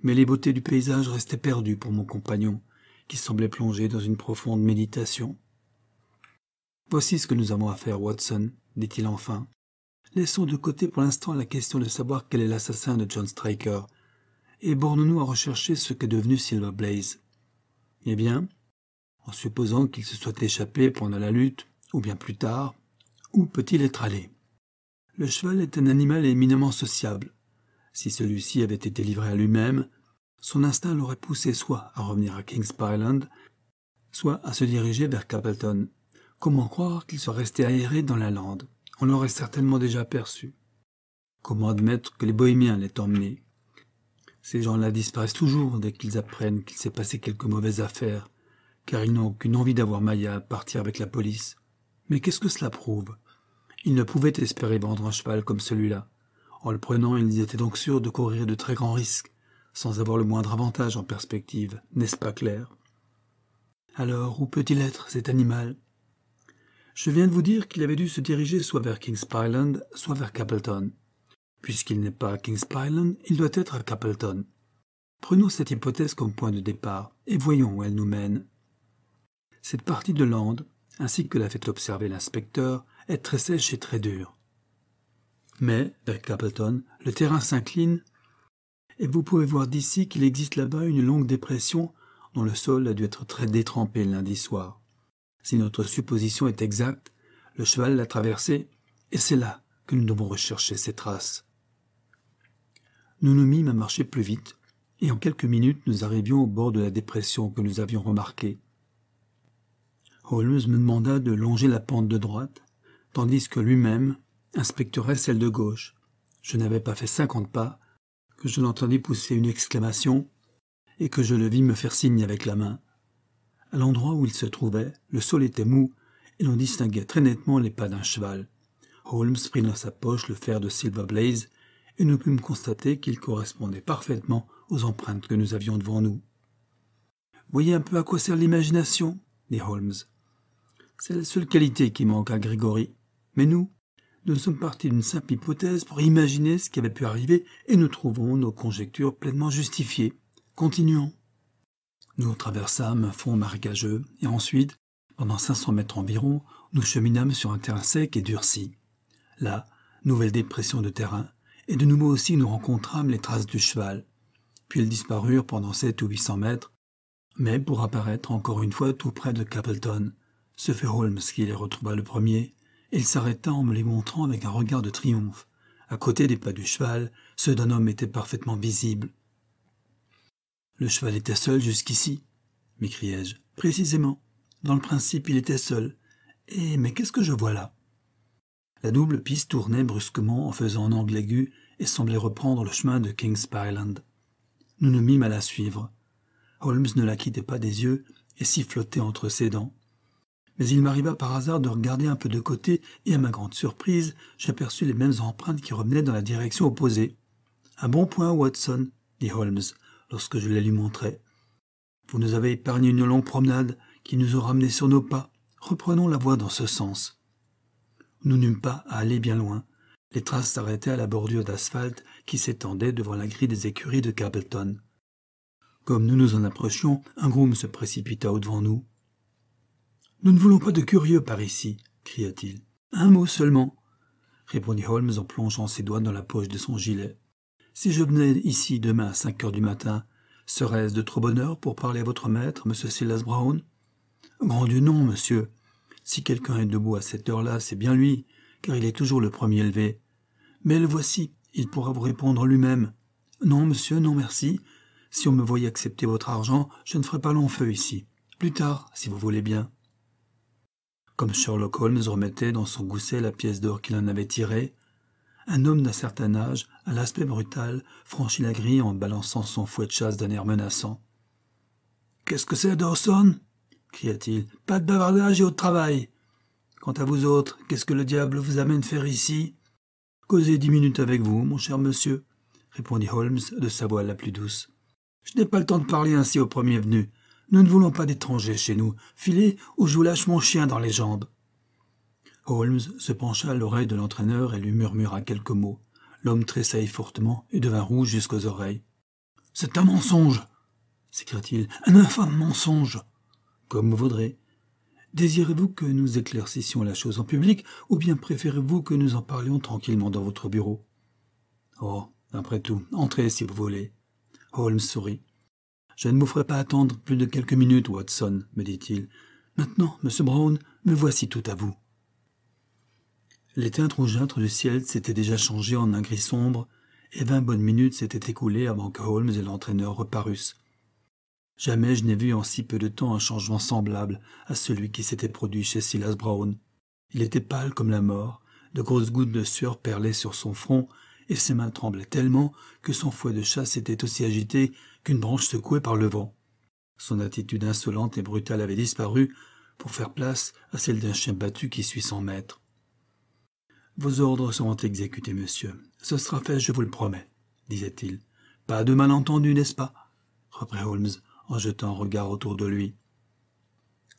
S1: Mais les beautés du paysage restaient perdues pour mon compagnon, qui semblait plongé dans une profonde méditation. Voici ce que nous avons à faire, Watson, dit-il enfin. Laissons de côté pour l'instant la question de savoir quel est l'assassin de John Stryker, et bornons-nous à rechercher ce qu'est devenu Silver Blaze. Eh bien, en supposant qu'il se soit échappé pendant la lutte, ou bien plus tard, où peut-il être allé Le cheval est un animal éminemment sociable. Si celui-ci avait été livré à lui-même, son instinct l'aurait poussé soit à revenir à Kings soit à se diriger vers Capleton. Comment croire qu'il soit resté aéré dans la lande On l'aurait certainement déjà aperçu. Comment admettre que les bohémiens l'aient emmené Ces gens-là disparaissent toujours dès qu'ils apprennent qu'il s'est passé quelque mauvaise affaire car ils n'ont aucune envie d'avoir Maya partir avec la police. Mais qu'est-ce que cela prouve Ils ne pouvaient espérer vendre un cheval comme celui-là. En le prenant, ils étaient donc sûrs de courir de très grands risques, sans avoir le moindre avantage en perspective, n'est-ce pas clair Alors, où peut-il être, cet animal Je viens de vous dire qu'il avait dû se diriger soit vers King's soit vers Capleton. Puisqu'il n'est pas à King's il doit être à Capleton. Prenons cette hypothèse comme point de départ, et voyons où elle nous mène. Cette partie de l'Ande, ainsi que l'a fait observer l'inspecteur, est très sèche et très dure. Mais, vers Capleton, le terrain s'incline, et vous pouvez voir d'ici qu'il existe là-bas une longue dépression dont le sol a dû être très détrempé lundi soir. Si notre supposition est exacte, le cheval l'a traversée, et c'est là que nous devons rechercher ses traces. Nous nous mîmes à marcher plus vite, et en quelques minutes nous arrivions au bord de la dépression que nous avions remarquée. Holmes me demanda de longer la pente de droite, tandis que lui-même inspecterait celle de gauche. Je n'avais pas fait cinquante pas que je l'entendis pousser une exclamation et que je le vis me faire signe avec la main. À l'endroit où il se trouvait, le sol était mou et l'on distinguait très nettement les pas d'un cheval. Holmes prit dans sa poche le fer de Silver Blaze et nous pûmes constater qu'il correspondait parfaitement aux empreintes que nous avions devant nous. Voyez un peu à quoi sert l'imagination, dit Holmes. C'est la seule qualité qui manque à Grégory. Mais nous, nous sommes partis d'une simple hypothèse pour imaginer ce qui avait pu arriver et nous trouvons nos conjectures pleinement justifiées. Continuons. Nous traversâmes un fond marécageux et ensuite, pendant cinq cents mètres environ, nous cheminâmes sur un terrain sec et durci. Là, nouvelle dépression de terrain, et de nouveau aussi nous rencontrâmes les traces du cheval. Puis elles disparurent pendant sept ou huit cents mètres, mais pour apparaître encore une fois tout près de Capleton, ce fut Holmes qui les retrouva le premier. Il s'arrêta en me les montrant avec un regard de triomphe. À côté des pas du cheval, ceux d'un homme étaient parfaitement visibles. Le cheval était seul jusqu'ici, m'écriai-je. Précisément. Dans le principe, il était seul. Et mais qu'est-ce que je vois là La double piste tournait brusquement en faisant un angle aigu et semblait reprendre le chemin de King's Nous nous mîmes à la suivre. Holmes ne la quittait pas des yeux et flottait entre ses dents mais il m'arriva par hasard de regarder un peu de côté, et à ma grande surprise, j'aperçus les mêmes empreintes qui revenaient dans la direction opposée. Un bon point, Watson, dit Holmes, lorsque je les lui montrai. Vous nous avez épargné une longue promenade qui nous a ramenés sur nos pas. Reprenons la voie dans ce sens. Nous n'eûmes pas à aller bien loin. Les traces s'arrêtaient à la bordure d'asphalte qui s'étendait devant la grille des écuries de Cableton. Comme nous nous en approchions, un groom se précipita au-devant nous. Nous ne voulons pas de curieux par ici, cria-t-il. Un mot seulement, répondit Holmes en plongeant ses doigts dans la poche de son gilet. Si je venais ici demain à cinq heures du matin, serait-ce de trop bonne heure pour parler à votre maître, monsieur Silas Brown Grand Dieu, non, monsieur. Si quelqu'un est debout à cette heure-là, c'est bien lui, car il est toujours le premier levé. Mais le voici, il pourra vous répondre lui-même. Non, monsieur, non, merci. Si on me voyait accepter votre argent, je ne ferais pas long feu ici. Plus tard, si vous voulez bien. Comme Sherlock Holmes remettait dans son gousset la pièce d'or qu'il en avait tirée, un homme d'un certain âge, à l'aspect brutal, franchit la grille en balançant son fouet de chasse d'un air menaçant. Qu'est-ce que c'est, Dawson cria-t-il. Pas de bavardage et au travail. Quant à vous autres, qu'est-ce que le diable vous amène faire ici Causez dix minutes avec vous, mon cher monsieur, répondit Holmes de sa voix la plus douce. Je n'ai pas le temps de parler ainsi au premier venu. Nous ne voulons pas d'étrangers chez nous. Filez ou je vous lâche mon chien dans les jambes. Holmes se pencha à l'oreille de l'entraîneur et lui murmura quelques mots. L'homme tressaillit fortement et devint rouge jusqu'aux oreilles. C'est un mensonge s'écria-t-il. Un infâme mensonge Comme vous voudrez. Désirez-vous que nous éclaircissions la chose en public ou bien préférez-vous que nous en parlions tranquillement dans votre bureau Oh, après tout, entrez si vous voulez. Holmes sourit. Je ne vous ferai pas attendre plus de quelques minutes, Watson, me dit-il. Maintenant, monsieur Brown, me voici tout à vous. Les teintes rougeâtres du ciel s'étaient déjà changées en un gris sombre, et vingt bonnes minutes s'étaient écoulées avant que Holmes et l'entraîneur reparussent. Jamais je n'ai vu en si peu de temps un changement semblable à celui qui s'était produit chez Silas Brown. Il était pâle comme la mort, de grosses gouttes de sueur perlaient sur son front, et ses mains tremblaient tellement que son fouet de chasse était aussi agité qu'une branche secouée par le vent. Son attitude insolente et brutale avait disparu pour faire place à celle d'un chien battu qui suit son maître. Vos ordres seront exécutés, monsieur. Ce sera fait, je vous le promets, disait-il. Pas de malentendu, n'est-ce pas reprit Holmes en jetant un regard autour de lui.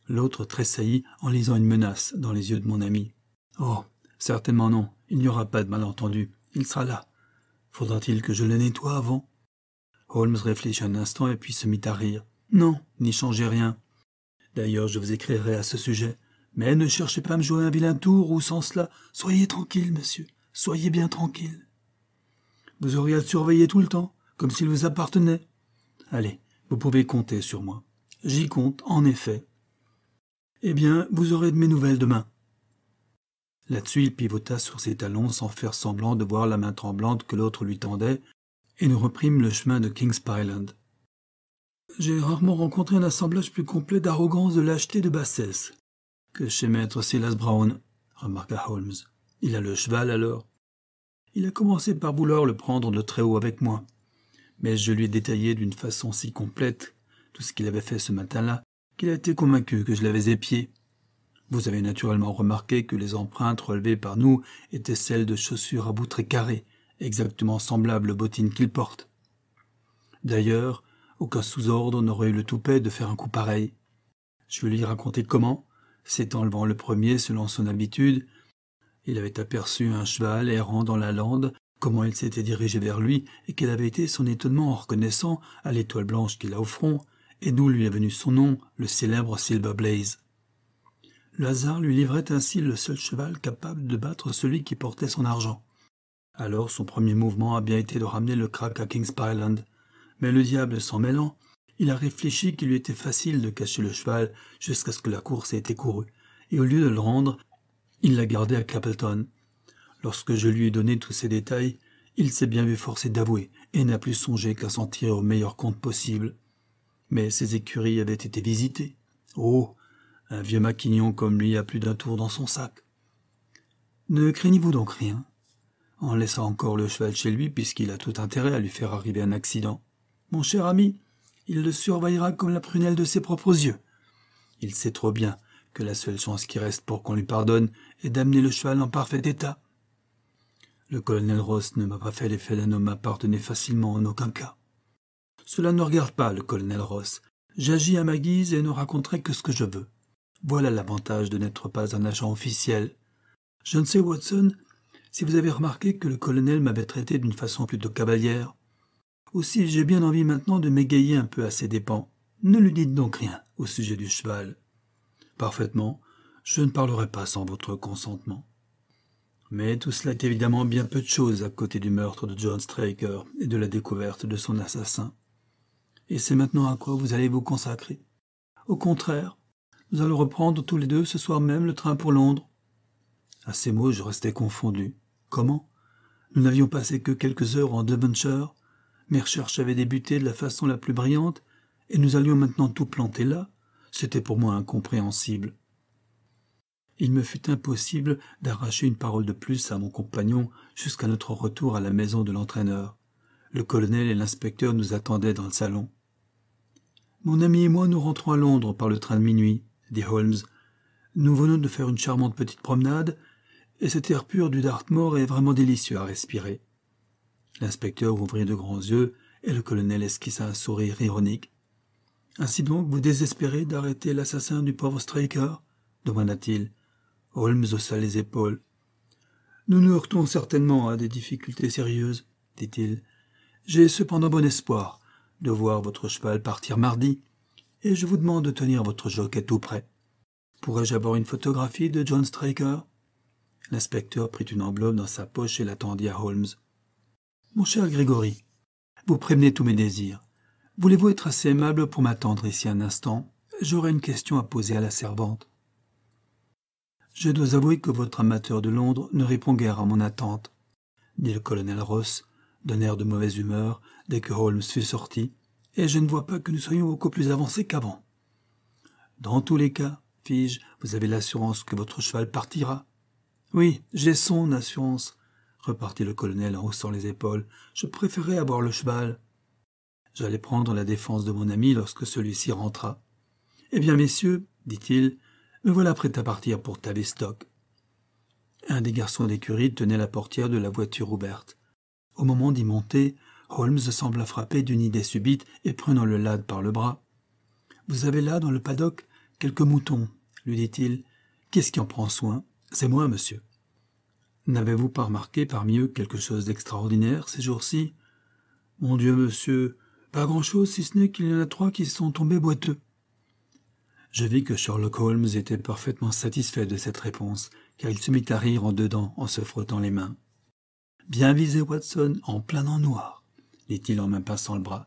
S1: L'autre tressaillit en lisant une menace dans les yeux de mon ami. Oh, certainement non, il n'y aura pas de malentendu. Il sera là. Faudra-t-il que je le nettoie avant Holmes réfléchit un instant et puis se mit à rire. Non, n'y changez rien. D'ailleurs, je vous écrirai à ce sujet. Mais ne cherchez pas à me jouer un vilain tour ou sans cela. Soyez tranquille, monsieur. Soyez bien tranquille. Vous auriez à le surveiller tout le temps, comme s'il vous appartenait. Allez, vous pouvez compter sur moi. J'y compte, en effet. Eh bien, vous aurez de mes nouvelles demain. Là-dessus, il pivota sur ses talons sans faire semblant de voir la main tremblante que l'autre lui tendait, et nous reprîmes le chemin de King's Pyland. J'ai rarement rencontré un assemblage plus complet d'arrogance, de lâcheté, de bassesse que chez maître Silas Brown, remarqua Holmes. Il a le cheval alors. Il a commencé par vouloir le prendre de très haut avec moi, mais je lui ai détaillé d'une façon si complète tout ce qu'il avait fait ce matin-là qu'il a été convaincu que je l'avais épié. Vous avez naturellement remarqué que les empreintes relevées par nous étaient celles de chaussures à bout très carré, exactement semblable aux bottines qu'il porte. D'ailleurs, aucun sous-ordre n'aurait eu le toupet de faire un coup pareil. Je lui racontai comment, s'étant levant le premier selon son habitude, il avait aperçu un cheval errant dans la lande, comment il s'était dirigé vers lui, et quel avait été son étonnement en reconnaissant, à l'étoile blanche qu'il a au front, et d'où lui est venu son nom, le célèbre Silver Blaze. Le hasard lui livrait ainsi le seul cheval capable de battre celui qui portait son argent. Alors son premier mouvement a bien été de ramener le crack à King's mais le diable s'en mêlant, il a réfléchi qu'il lui était facile de cacher le cheval jusqu'à ce que la course ait été courue, et au lieu de le rendre, il l'a gardé à Capleton. Lorsque je lui ai donné tous ces détails, il s'est bien vu forcé d'avouer et n'a plus songé qu'à s'en tirer au meilleur compte possible. Mais ses écuries avaient été visitées. Oh un vieux maquignon comme lui a plus d'un tour dans son sac. Ne craignez-vous donc rien en laissant encore le cheval chez lui, puisqu'il a tout intérêt à lui faire arriver un accident. Mon cher ami, il le surveillera comme la prunelle de ses propres yeux. Il sait trop bien que la seule chance qui reste pour qu'on lui pardonne est d'amener le cheval en parfait état. Le colonel Ross ne m'a pas fait l'effet d'un homme appartenant facilement en aucun cas. Cela ne regarde pas le colonel Ross. J'agis à ma guise et ne raconterai que ce que je veux. Voilà l'avantage de n'être pas un agent officiel. Je ne sais, Watson, si vous avez remarqué que le colonel m'avait traité d'une façon plutôt cavalière. Aussi j'ai bien envie maintenant de m'égayer un peu à ses dépens. Ne lui dites donc rien au sujet du cheval. Parfaitement, je ne parlerai pas sans votre consentement. Mais tout cela est évidemment bien peu de chose à côté du meurtre de John Straker et de la découverte de son assassin. Et c'est maintenant à quoi vous allez vous consacrer. Au contraire, nous allons reprendre tous les deux ce soir même le train pour Londres. À ces mots, je restais confondu. Comment Nous n'avions passé que quelques heures en Devonshire, mes recherches avaient débuté de la façon la plus brillante, et nous allions maintenant tout planter là C'était pour moi incompréhensible. Il me fut impossible d'arracher une parole de plus à mon compagnon jusqu'à notre retour à la maison de l'entraîneur. Le colonel et l'inspecteur nous attendaient dans le salon. Mon ami et moi nous rentrons à Londres par le train de minuit, dit Holmes. Nous venons de faire une charmante petite promenade, et cet air pur du Dartmoor est vraiment délicieux à respirer. L'inspecteur ouvrit de grands yeux, et le colonel esquissa un sourire ironique. Ainsi donc vous désespérez d'arrêter l'assassin du pauvre Straker demanda-t-il. Holmes haussa les épaules. Nous nous heurtons certainement à des difficultés sérieuses, dit-il. J'ai cependant bon espoir de voir votre cheval partir mardi, et je vous demande de tenir votre jockey tout prêt. Pourrais-je avoir une photographie de John Straker L'inspecteur prit une enveloppe dans sa poche et l'attendit à Holmes. Mon cher Grégory, vous prévenez tous mes désirs. Voulez-vous être assez aimable pour m'attendre ici un instant J'aurai une question à poser à la servante. Je dois avouer que votre amateur de Londres ne répond guère à mon attente, dit le colonel Ross, d'un air de mauvaise humeur, dès que Holmes fut sorti, et je ne vois pas que nous soyons beaucoup plus avancés qu'avant. Dans tous les cas, fis-je, vous avez l'assurance que votre cheval partira. Oui, j'ai son assurance, repartit le colonel en haussant les épaules. Je préférais avoir le cheval. J'allais prendre la défense de mon ami lorsque celui-ci rentra. Eh bien, messieurs, dit-il, me voilà prêt à partir pour Tavistock. Un des garçons d'écurie tenait la portière de la voiture ouverte. Au moment d'y monter, Holmes sembla frappé d'une idée subite et prenant le lad par le bras. Vous avez là, dans le paddock, quelques moutons, lui dit-il. Qu'est-ce qui en prend soin c'est moi, monsieur. N'avez-vous pas remarqué parmi eux quelque chose d'extraordinaire ces jours-ci Mon Dieu, monsieur, pas grand-chose si ce n'est qu'il y en a trois qui sont tombés boiteux. Je vis que Sherlock Holmes était parfaitement satisfait de cette réponse, car il se mit à rire en dedans en se frottant les mains. Bien visé, Watson, en plein en noir, dit-il en m'impassant le bras.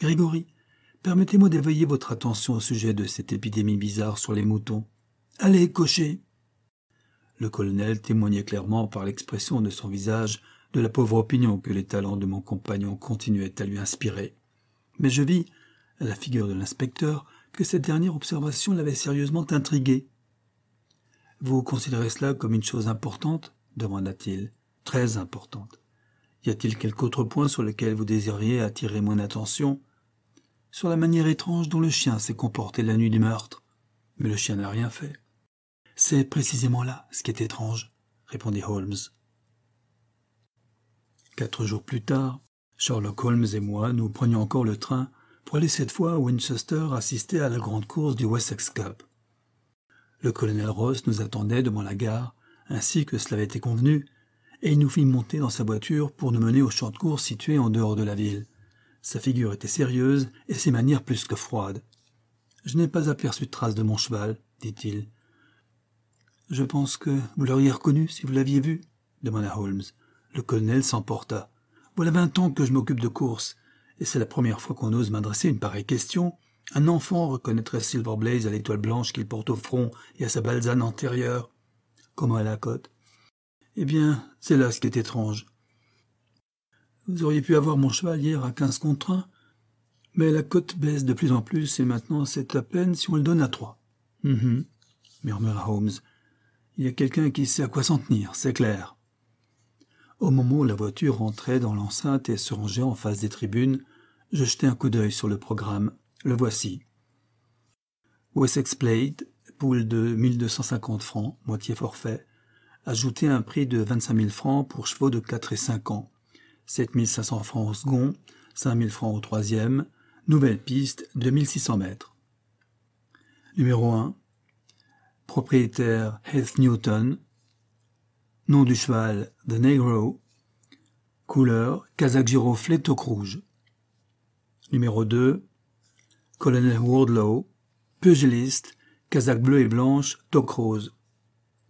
S1: Grégory, permettez-moi d'éveiller votre attention au sujet de cette épidémie bizarre sur les moutons. Allez, cocher le colonel témoignait clairement par l'expression de son visage de la pauvre opinion que les talents de mon compagnon continuaient à lui inspirer. Mais je vis, à la figure de l'inspecteur, que cette dernière observation l'avait sérieusement intrigué. Vous considérez cela comme une chose importante demanda-t-il. Très importante. Y a-t-il quelque autre point sur lequel vous désiriez attirer mon attention Sur la manière étrange dont le chien s'est comporté la nuit du meurtre. Mais le chien n'a rien fait. C'est précisément là ce qui est étrange, répondit Holmes. Quatre jours plus tard, Sherlock Holmes et moi nous prenions encore le train pour aller cette fois à Winchester assister à la grande course du Wessex Cup. Le colonel Ross nous attendait devant la gare, ainsi que cela avait été convenu, et il nous fit monter dans sa voiture pour nous mener au champ de course situé en dehors de la ville. Sa figure était sérieuse et ses manières plus que froides. Je n'ai pas aperçu de trace de mon cheval, dit-il, je pense que vous l'auriez reconnu si vous l'aviez vu, demanda Holmes. Le colonel s'emporta. Voilà vingt ans que je m'occupe de course, et c'est la première fois qu'on ose m'adresser une pareille question. Un enfant reconnaîtrait Silver Blaze à l'étoile blanche qu'il porte au front et à sa balzane antérieure. Comment à la côte Eh bien, c'est là ce qui est étrange. Vous auriez pu avoir mon cheval hier à quinze contre un, mais la cote baisse de plus en plus et maintenant c'est à peine si on le donne à trois. Mm-hmm, murmura Holmes il y a quelqu'un qui sait à quoi s'en tenir, c'est clair. Au moment où la voiture rentrait dans l'enceinte et se rangeait en face des tribunes, je jetai un coup d'œil sur le programme. Le voici. Wessex Plate, poule de 1250 francs, moitié forfait. Ajouter un prix de 25 000 francs pour chevaux de 4 et 5 ans. 7 500 francs au second, 5 000 francs au troisième. Nouvelle piste, 2600 mètres. Numéro 1 propriétaire Heath Newton, nom du cheval The Negro, couleur Kazakh giroflé, toque rouge. Numéro 2, Colonel Wardlow, pugiliste, Kazakh bleu et blanche, toque rose.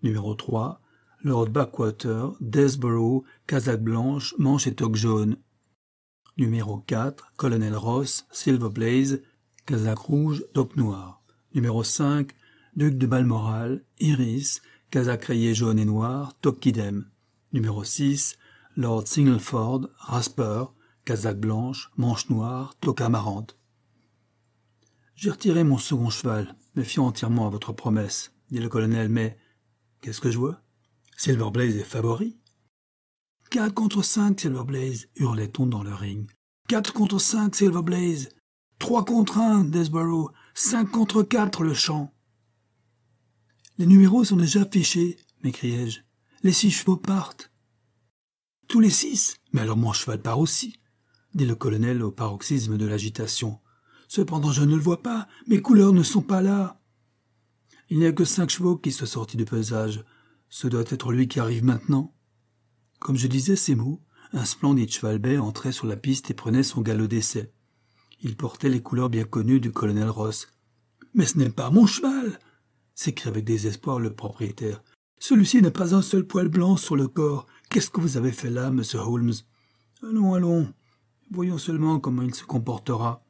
S1: Numéro 3, Lord Backwater, Desborough, Kazakh blanche, manche et toque jaune. Numéro 4, Colonel Ross, Silver Blaze, Kazakh rouge, toque noir. Numéro 5, duc de Balmoral, Iris, casaque rayée jaune et noire, Tokidem. Numéro 6, Lord Singleford, Rasper, casaque blanche, manche noire, toque J'ai retiré mon second cheval, me fiant entièrement à votre promesse, dit le colonel, mais qu'est-ce que je vois Silver Blaze est favori Quatre contre cinq, Silver Blaze, hurlait-on dans le ring. Quatre contre cinq, Silver Blaze. Trois contre un, Desborough. Cinq contre quatre, le champ. Les numéros sont déjà affichés, m'écriai-je. Les six chevaux partent. Tous les six Mais alors mon cheval part aussi, dit le colonel au paroxysme de l'agitation. Cependant je ne le vois pas, mes couleurs ne sont pas là. Il n'y a que cinq chevaux qui sont sortis du pesage. Ce doit être lui qui arrive maintenant. Comme je disais ces mots, un splendide cheval bai entrait sur la piste et prenait son galop d'essai. Il portait les couleurs bien connues du colonel Ross. Mais ce n'est pas mon cheval s'écria avec désespoir le propriétaire. Celui-ci n'a pas un seul poil blanc sur le corps. Qu'est-ce que vous avez fait là, monsieur Holmes Allons, allons. Voyons seulement comment il se comportera,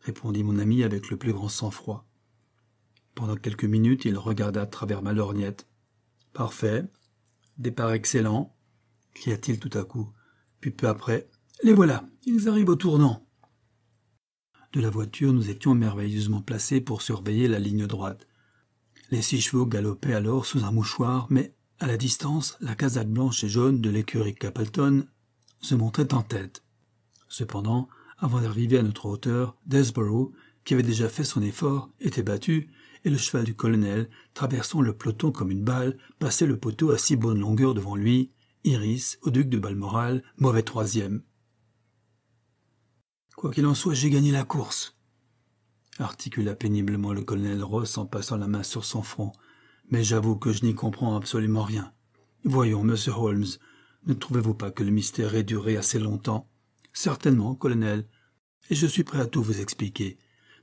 S1: répondit mon ami avec le plus grand sang-froid. Pendant quelques minutes, il regarda à travers ma lorgnette. Parfait. Départ excellent, cria-t-il tout à coup. Puis peu après, les voilà, ils arrivent au tournant. De la voiture, nous étions merveilleusement placés pour surveiller la ligne droite. Les six chevaux galopaient alors sous un mouchoir, mais à la distance, la casaque blanche et jaune de l'écurie Capleton se montrait en tête. Cependant, avant d'arriver à notre hauteur, Desborough, qui avait déjà fait son effort, était battu, et le cheval du colonel, traversant le peloton comme une balle, passait le poteau à si bonne longueur devant lui, Iris, au duc de Balmoral, mauvais troisième. Quoi qu'il en soit, j'ai gagné la course articula péniblement le colonel Ross en passant la main sur son front, mais j'avoue que je n'y comprends absolument rien. Voyons, monsieur Holmes, ne trouvez-vous pas que le mystère ait duré assez longtemps Certainement, colonel, et je suis prêt à tout vous expliquer.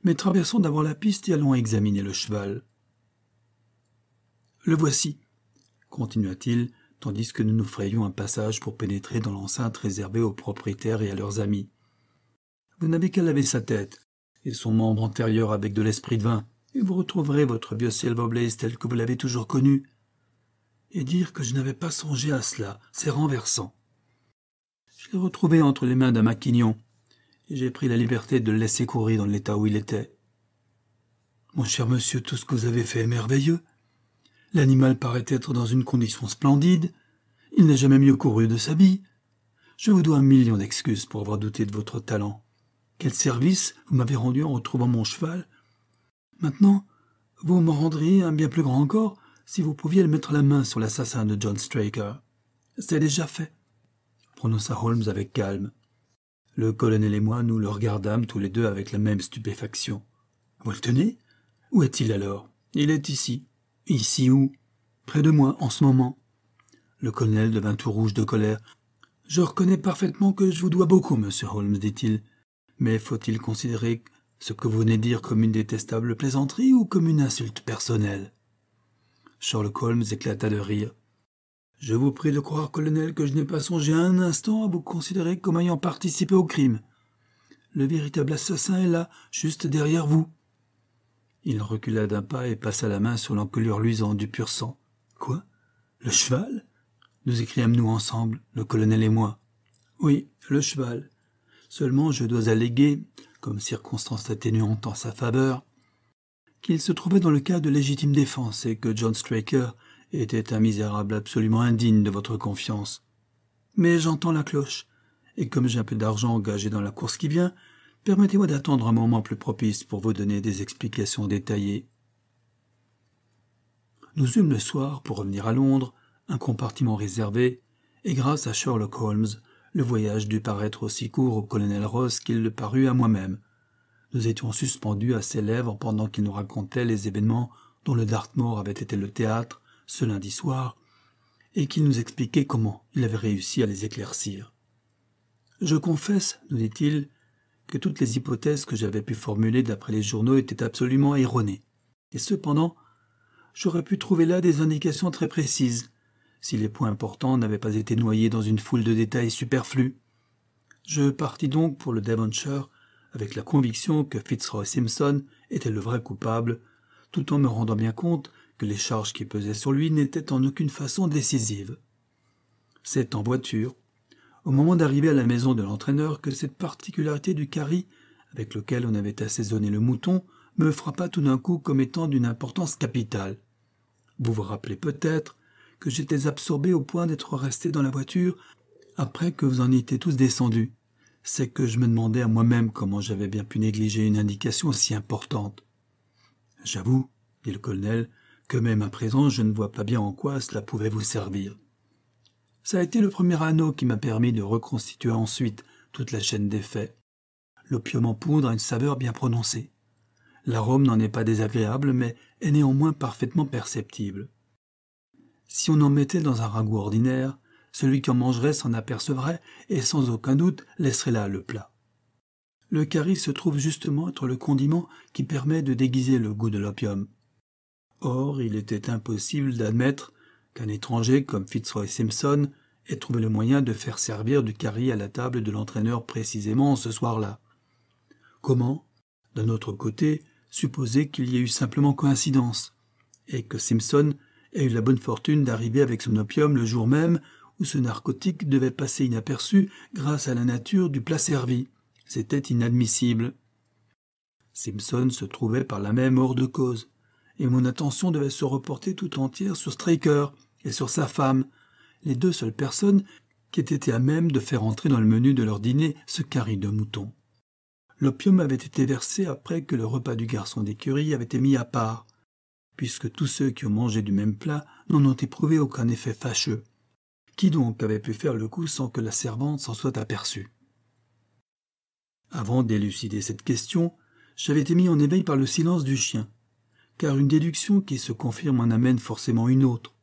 S1: Mais traversons d'abord la piste et allons examiner le cheval. Le voici, continua-t-il, tandis que nous nous frayions un passage pour pénétrer dans l'enceinte réservée aux propriétaires et à leurs amis. Vous n'avez qu'à laver sa tête, et son membre antérieur avec de l'esprit de vin, et vous retrouverez votre vieux Ciel Blaze tel que vous l'avez toujours connu. Et dire que je n'avais pas songé à cela, c'est renversant. Je l'ai retrouvé entre les mains d'un maquignon, et j'ai pris la liberté de le laisser courir dans l'état où il était. Mon cher monsieur, tout ce que vous avez fait est merveilleux. L'animal paraît être dans une condition splendide. Il n'a jamais mieux couru de sa vie. Je vous dois un million d'excuses pour avoir douté de votre talent. Quel service vous m'avez rendu en retrouvant mon cheval Maintenant, vous me rendriez un bien plus grand encore si vous pouviez mettre la main sur l'assassin de John Straker. C'est déjà fait, prononça Holmes avec calme. Le colonel et moi, nous le regardâmes tous les deux avec la même stupéfaction. Vous le tenez Où est-il alors Il est ici. Ici où Près de moi, en ce moment. Le colonel devint tout rouge de colère. Je reconnais parfaitement que je vous dois beaucoup, monsieur Holmes, dit-il. Mais faut-il considérer ce que vous venez dire comme une détestable plaisanterie ou comme une insulte personnelle Sherlock Holmes éclata de rire. Je vous prie de croire, colonel, que je n'ai pas songé un instant à vous considérer comme ayant participé au crime. Le véritable assassin est là, juste derrière vous. Il recula d'un pas et passa la main sur l'encolure luisante du pur sang. Quoi Le cheval nous écriâmes-nous ensemble, le colonel et moi. Oui, le cheval. Seulement je dois alléguer, comme circonstance atténuante en sa faveur, qu'il se trouvait dans le cas de légitime défense et que John Straker était un misérable absolument indigne de votre confiance. Mais j'entends la cloche, et comme j'ai un peu d'argent engagé dans la course qui vient, permettez-moi d'attendre un moment plus propice pour vous donner des explications détaillées. Nous eûmes le soir, pour revenir à Londres, un compartiment réservé, et grâce à Sherlock Holmes, le voyage dut paraître aussi court au colonel Ross qu'il le parut à moi-même. Nous étions suspendus à ses lèvres pendant qu'il nous racontait les événements dont le Dartmoor avait été le théâtre ce lundi soir, et qu'il nous expliquait comment il avait réussi à les éclaircir. Je confesse, nous dit-il, que toutes les hypothèses que j'avais pu formuler d'après les journaux étaient absolument erronées, et cependant, j'aurais pu trouver là des indications très précises si les points importants n'avaient pas été noyés dans une foule de détails superflus. Je partis donc pour le Devonshire avec la conviction que Fitzroy Simpson était le vrai coupable, tout en me rendant bien compte que les charges qui pesaient sur lui n'étaient en aucune façon décisives. C'est en voiture, au moment d'arriver à la maison de l'entraîneur, que cette particularité du carry avec lequel on avait assaisonné le mouton me frappa tout d'un coup comme étant d'une importance capitale. Vous vous rappelez peut-être que j'étais absorbé au point d'être resté dans la voiture après que vous en étiez tous descendus. C'est que je me demandais à moi-même comment j'avais bien pu négliger une indication si importante. J'avoue, dit le colonel, que même à présent je ne vois pas bien en quoi cela pouvait vous servir. Ça a été le premier anneau qui m'a permis de reconstituer ensuite toute la chaîne des faits. L'opium en poudre a une saveur bien prononcée. L'arôme n'en est pas désagréable, mais est néanmoins parfaitement perceptible. Si on en mettait dans un ragoût ordinaire, celui qui en mangerait s'en apercevrait et sans aucun doute laisserait là le plat. Le curry se trouve justement être le condiment qui permet de déguiser le goût de l'opium. Or, il était impossible d'admettre qu'un étranger comme Fitzroy Simpson ait trouvé le moyen de faire servir du curry à la table de l'entraîneur précisément ce soir-là. Comment, d'un autre côté, supposer qu'il y ait eu simplement coïncidence, et que Simpson et eu la bonne fortune d'arriver avec son opium le jour même où ce narcotique devait passer inaperçu grâce à la nature du plat servi. C'était inadmissible. Simpson se trouvait par la même hors de cause, et mon attention devait se reporter tout entière sur Straker et sur sa femme, les deux seules personnes qui étaient à même de faire entrer dans le menu de leur dîner ce carré de mouton. L'opium avait été versé après que le repas du garçon d'écurie avait été mis à part, puisque tous ceux qui ont mangé du même plat n'en ont éprouvé aucun effet fâcheux. Qui donc avait pu faire le coup sans que la servante s'en soit aperçue Avant d'élucider cette question, j'avais été mis en éveil par le silence du chien, car une déduction qui se confirme en amène forcément une autre.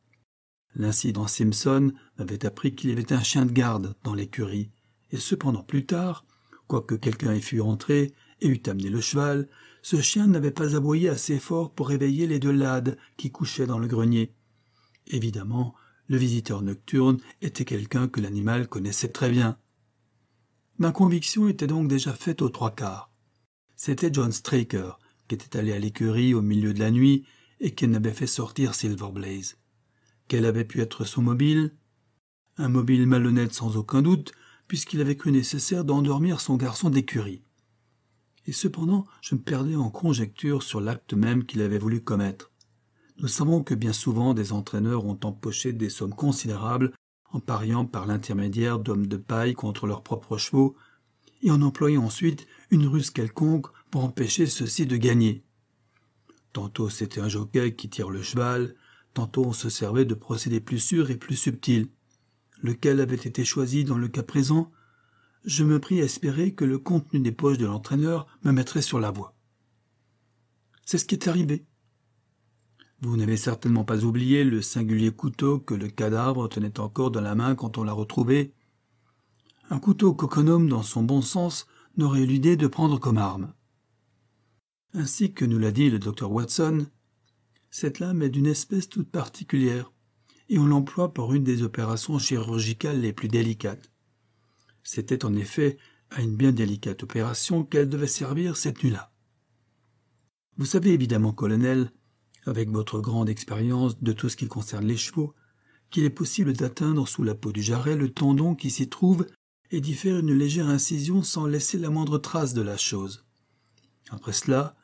S1: L'incident Simpson m'avait appris qu'il y avait un chien de garde dans l'écurie, et cependant plus tard, quoique quelqu'un y fût entré et eût amené le cheval, ce chien n'avait pas aboyé assez fort pour réveiller les deux lades qui couchaient dans le grenier. Évidemment, le visiteur nocturne était quelqu'un que l'animal connaissait très bien. Ma conviction était donc déjà faite aux trois quarts. C'était John Straker, qui était allé à l'écurie au milieu de la nuit et qui n'avait fait sortir Silver Blaze. Quel avait pu être son mobile Un mobile malhonnête sans aucun doute, puisqu'il avait cru nécessaire d'endormir son garçon d'écurie et cependant je me perdais en conjectures sur l'acte même qu'il avait voulu commettre. Nous savons que bien souvent des entraîneurs ont empoché des sommes considérables en pariant par l'intermédiaire d'hommes de paille contre leurs propres chevaux, et en employant ensuite une ruse quelconque pour empêcher ceux-ci de gagner. Tantôt c'était un jockey qui tire le cheval, tantôt on se servait de procédés plus sûrs et plus subtils. Lequel avait été choisi dans le cas présent je me pris à espérer que le contenu des poches de l'entraîneur me mettrait sur la voie. C'est ce qui est arrivé. Vous n'avez certainement pas oublié le singulier couteau que le cadavre tenait encore dans la main quand on l'a retrouvé. Un couteau qu'aucun dans son bon sens n'aurait eu l'idée de prendre comme arme. Ainsi que nous l'a dit le docteur Watson, cette lame est d'une espèce toute particulière, et on l'emploie pour une des opérations chirurgicales les plus délicates. C'était en effet à une bien délicate opération qu'elle devait servir cette nuit-là. Vous savez évidemment, colonel, avec votre grande expérience de tout ce qui concerne les chevaux, qu'il est possible d'atteindre sous la peau du jarret le tendon qui s'y trouve et d'y faire une légère incision sans laisser la moindre trace de la chose. Après cela,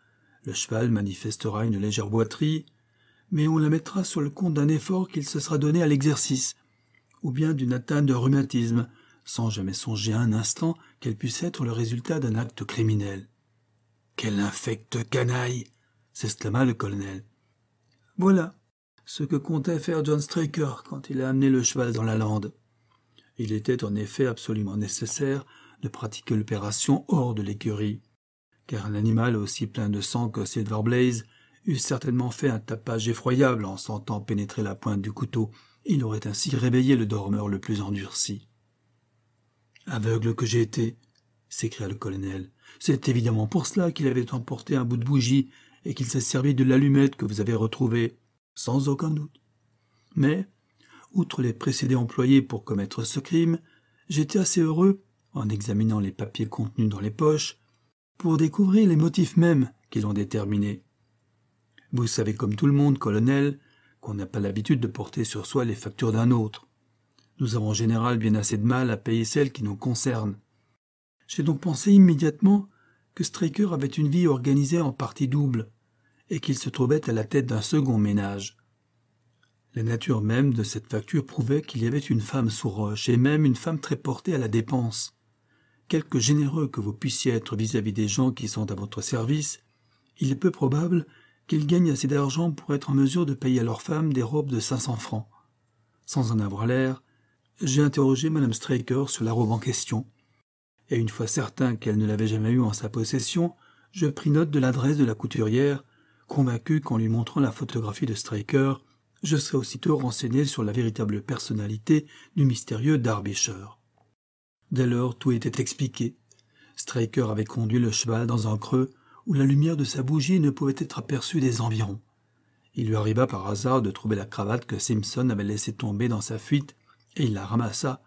S1: le cheval manifestera une légère boiterie, mais on la mettra sur le compte d'un effort qu'il se sera donné à l'exercice, ou bien d'une atteinte de rhumatisme, sans jamais songer un instant qu'elle puisse être le résultat d'un acte criminel. Quelle infecte canaille s'exclama le colonel. Voilà ce que comptait faire John Straker quand il a amené le cheval dans la lande. Il était en effet absolument nécessaire de pratiquer l'opération hors de l'écurie, car un animal aussi plein de sang que Silver Blaze eût certainement fait un tapage effroyable en sentant pénétrer la pointe du couteau. Il aurait ainsi réveillé le dormeur le plus endurci. Aveugle que j'ai été, s'écria le colonel. C'est évidemment pour cela qu'il avait emporté un bout de bougie et qu'il s'est servi de l'allumette que vous avez retrouvée, sans aucun doute. Mais, outre les précédés employés pour commettre ce crime, j'étais assez heureux, en examinant les papiers contenus dans les poches, pour découvrir les motifs mêmes qui l'ont déterminé. Vous savez comme tout le monde, colonel, qu'on n'a pas l'habitude de porter sur soi les factures d'un autre. Nous avons en général bien assez de mal à payer celles qui nous concernent. J'ai donc pensé immédiatement que Straker avait une vie organisée en partie double, et qu'il se trouvait à la tête d'un second ménage. La nature même de cette facture prouvait qu'il y avait une femme sous roche, et même une femme très portée à la dépense. Quelque généreux que vous puissiez être vis-à-vis des gens qui sont à votre service, il est peu probable qu'ils gagnent assez d'argent pour être en mesure de payer à leur femme des robes de cinq cents francs. Sans en avoir l'air, j'ai interrogé Madame Straker sur la robe en question, et une fois certain qu'elle ne l'avait jamais eue en sa possession, je pris note de l'adresse de la couturière, convaincu qu'en lui montrant la photographie de Straker, je serais aussitôt renseigné sur la véritable personnalité du mystérieux Darbisher. Dès lors, tout était expliqué. Straker avait conduit le cheval dans un creux où la lumière de sa bougie ne pouvait être aperçue des environs. Il lui arriva par hasard de trouver la cravate que Simpson avait laissée tomber dans sa fuite et il la ramassa,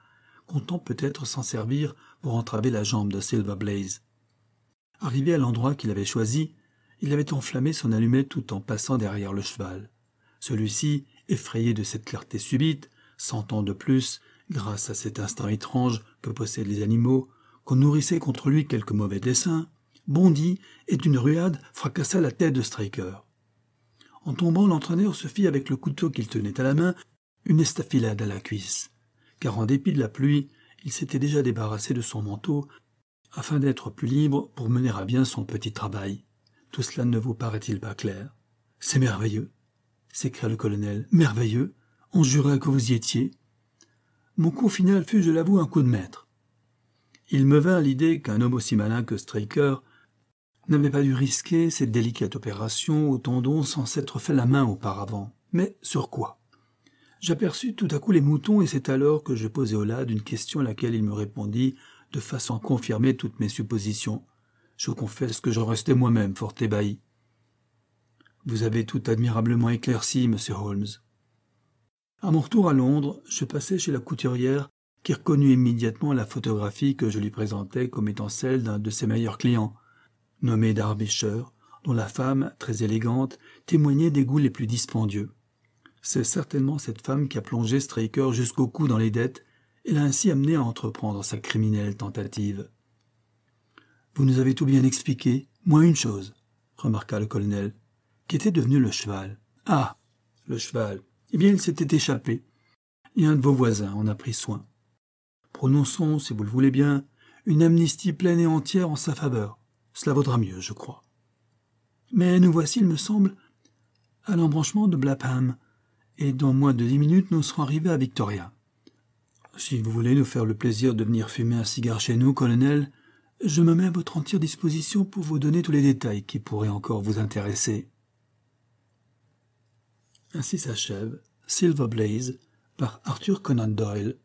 S1: comptant peut-être s'en servir pour entraver la jambe de Silver Blaze. Arrivé à l'endroit qu'il avait choisi, il avait enflammé son allumette tout en passant derrière le cheval. Celui-ci, effrayé de cette clarté subite, sentant de plus, grâce à cet instinct étrange que possèdent les animaux, qu'on nourrissait contre lui quelque mauvais dessein, bondit et d'une ruade fracassa la tête de Striker. En tombant, l'entraîneur se fit avec le couteau qu'il tenait à la main une estafilade à la cuisse car en dépit de la pluie, il s'était déjà débarrassé de son manteau, afin d'être plus libre pour mener à bien son petit travail. Tout cela ne vous paraît-il pas clair C'est merveilleux s'écria le colonel. Merveilleux On jurait que vous y étiez. Mon coup final fut, je l'avoue, un coup de maître. Il me vint l'idée qu'un homme aussi malin que Straker n'avait pas dû risquer cette délicate opération au tendon sans s'être fait la main auparavant. Mais sur quoi J'aperçus tout à coup les moutons et c'est alors que je posai au lad une question à laquelle il me répondit de façon à confirmer toutes mes suppositions. Je confesse que j'en restais moi-même fort ébahi. Vous avez tout admirablement éclairci, monsieur Holmes. À mon retour à Londres, je passai chez la couturière qui reconnut immédiatement la photographie que je lui présentais comme étant celle d'un de ses meilleurs clients, nommé Darbyshire, dont la femme, très élégante, témoignait des goûts les plus dispendieux. C'est certainement cette femme qui a plongé Straker jusqu'au cou dans les dettes et l'a ainsi amené à entreprendre sa criminelle tentative. Vous nous avez tout bien expliqué, moins une chose, remarqua le colonel. qui était devenu le cheval Ah Le cheval Eh bien, il s'était échappé. Et un de vos voisins en a pris soin. Prononçons, si vous le voulez bien, une amnistie pleine et entière en sa faveur. Cela vaudra mieux, je crois. Mais nous voici, il me semble, à l'embranchement de Blapham, et dans moins de dix minutes, nous serons arrivés à Victoria. Si vous voulez nous faire le plaisir de venir fumer un cigare chez nous, colonel, je me mets à votre entière disposition pour vous donner tous les détails qui pourraient encore vous intéresser. Ainsi s'achève Silver Blaze par Arthur Conan Doyle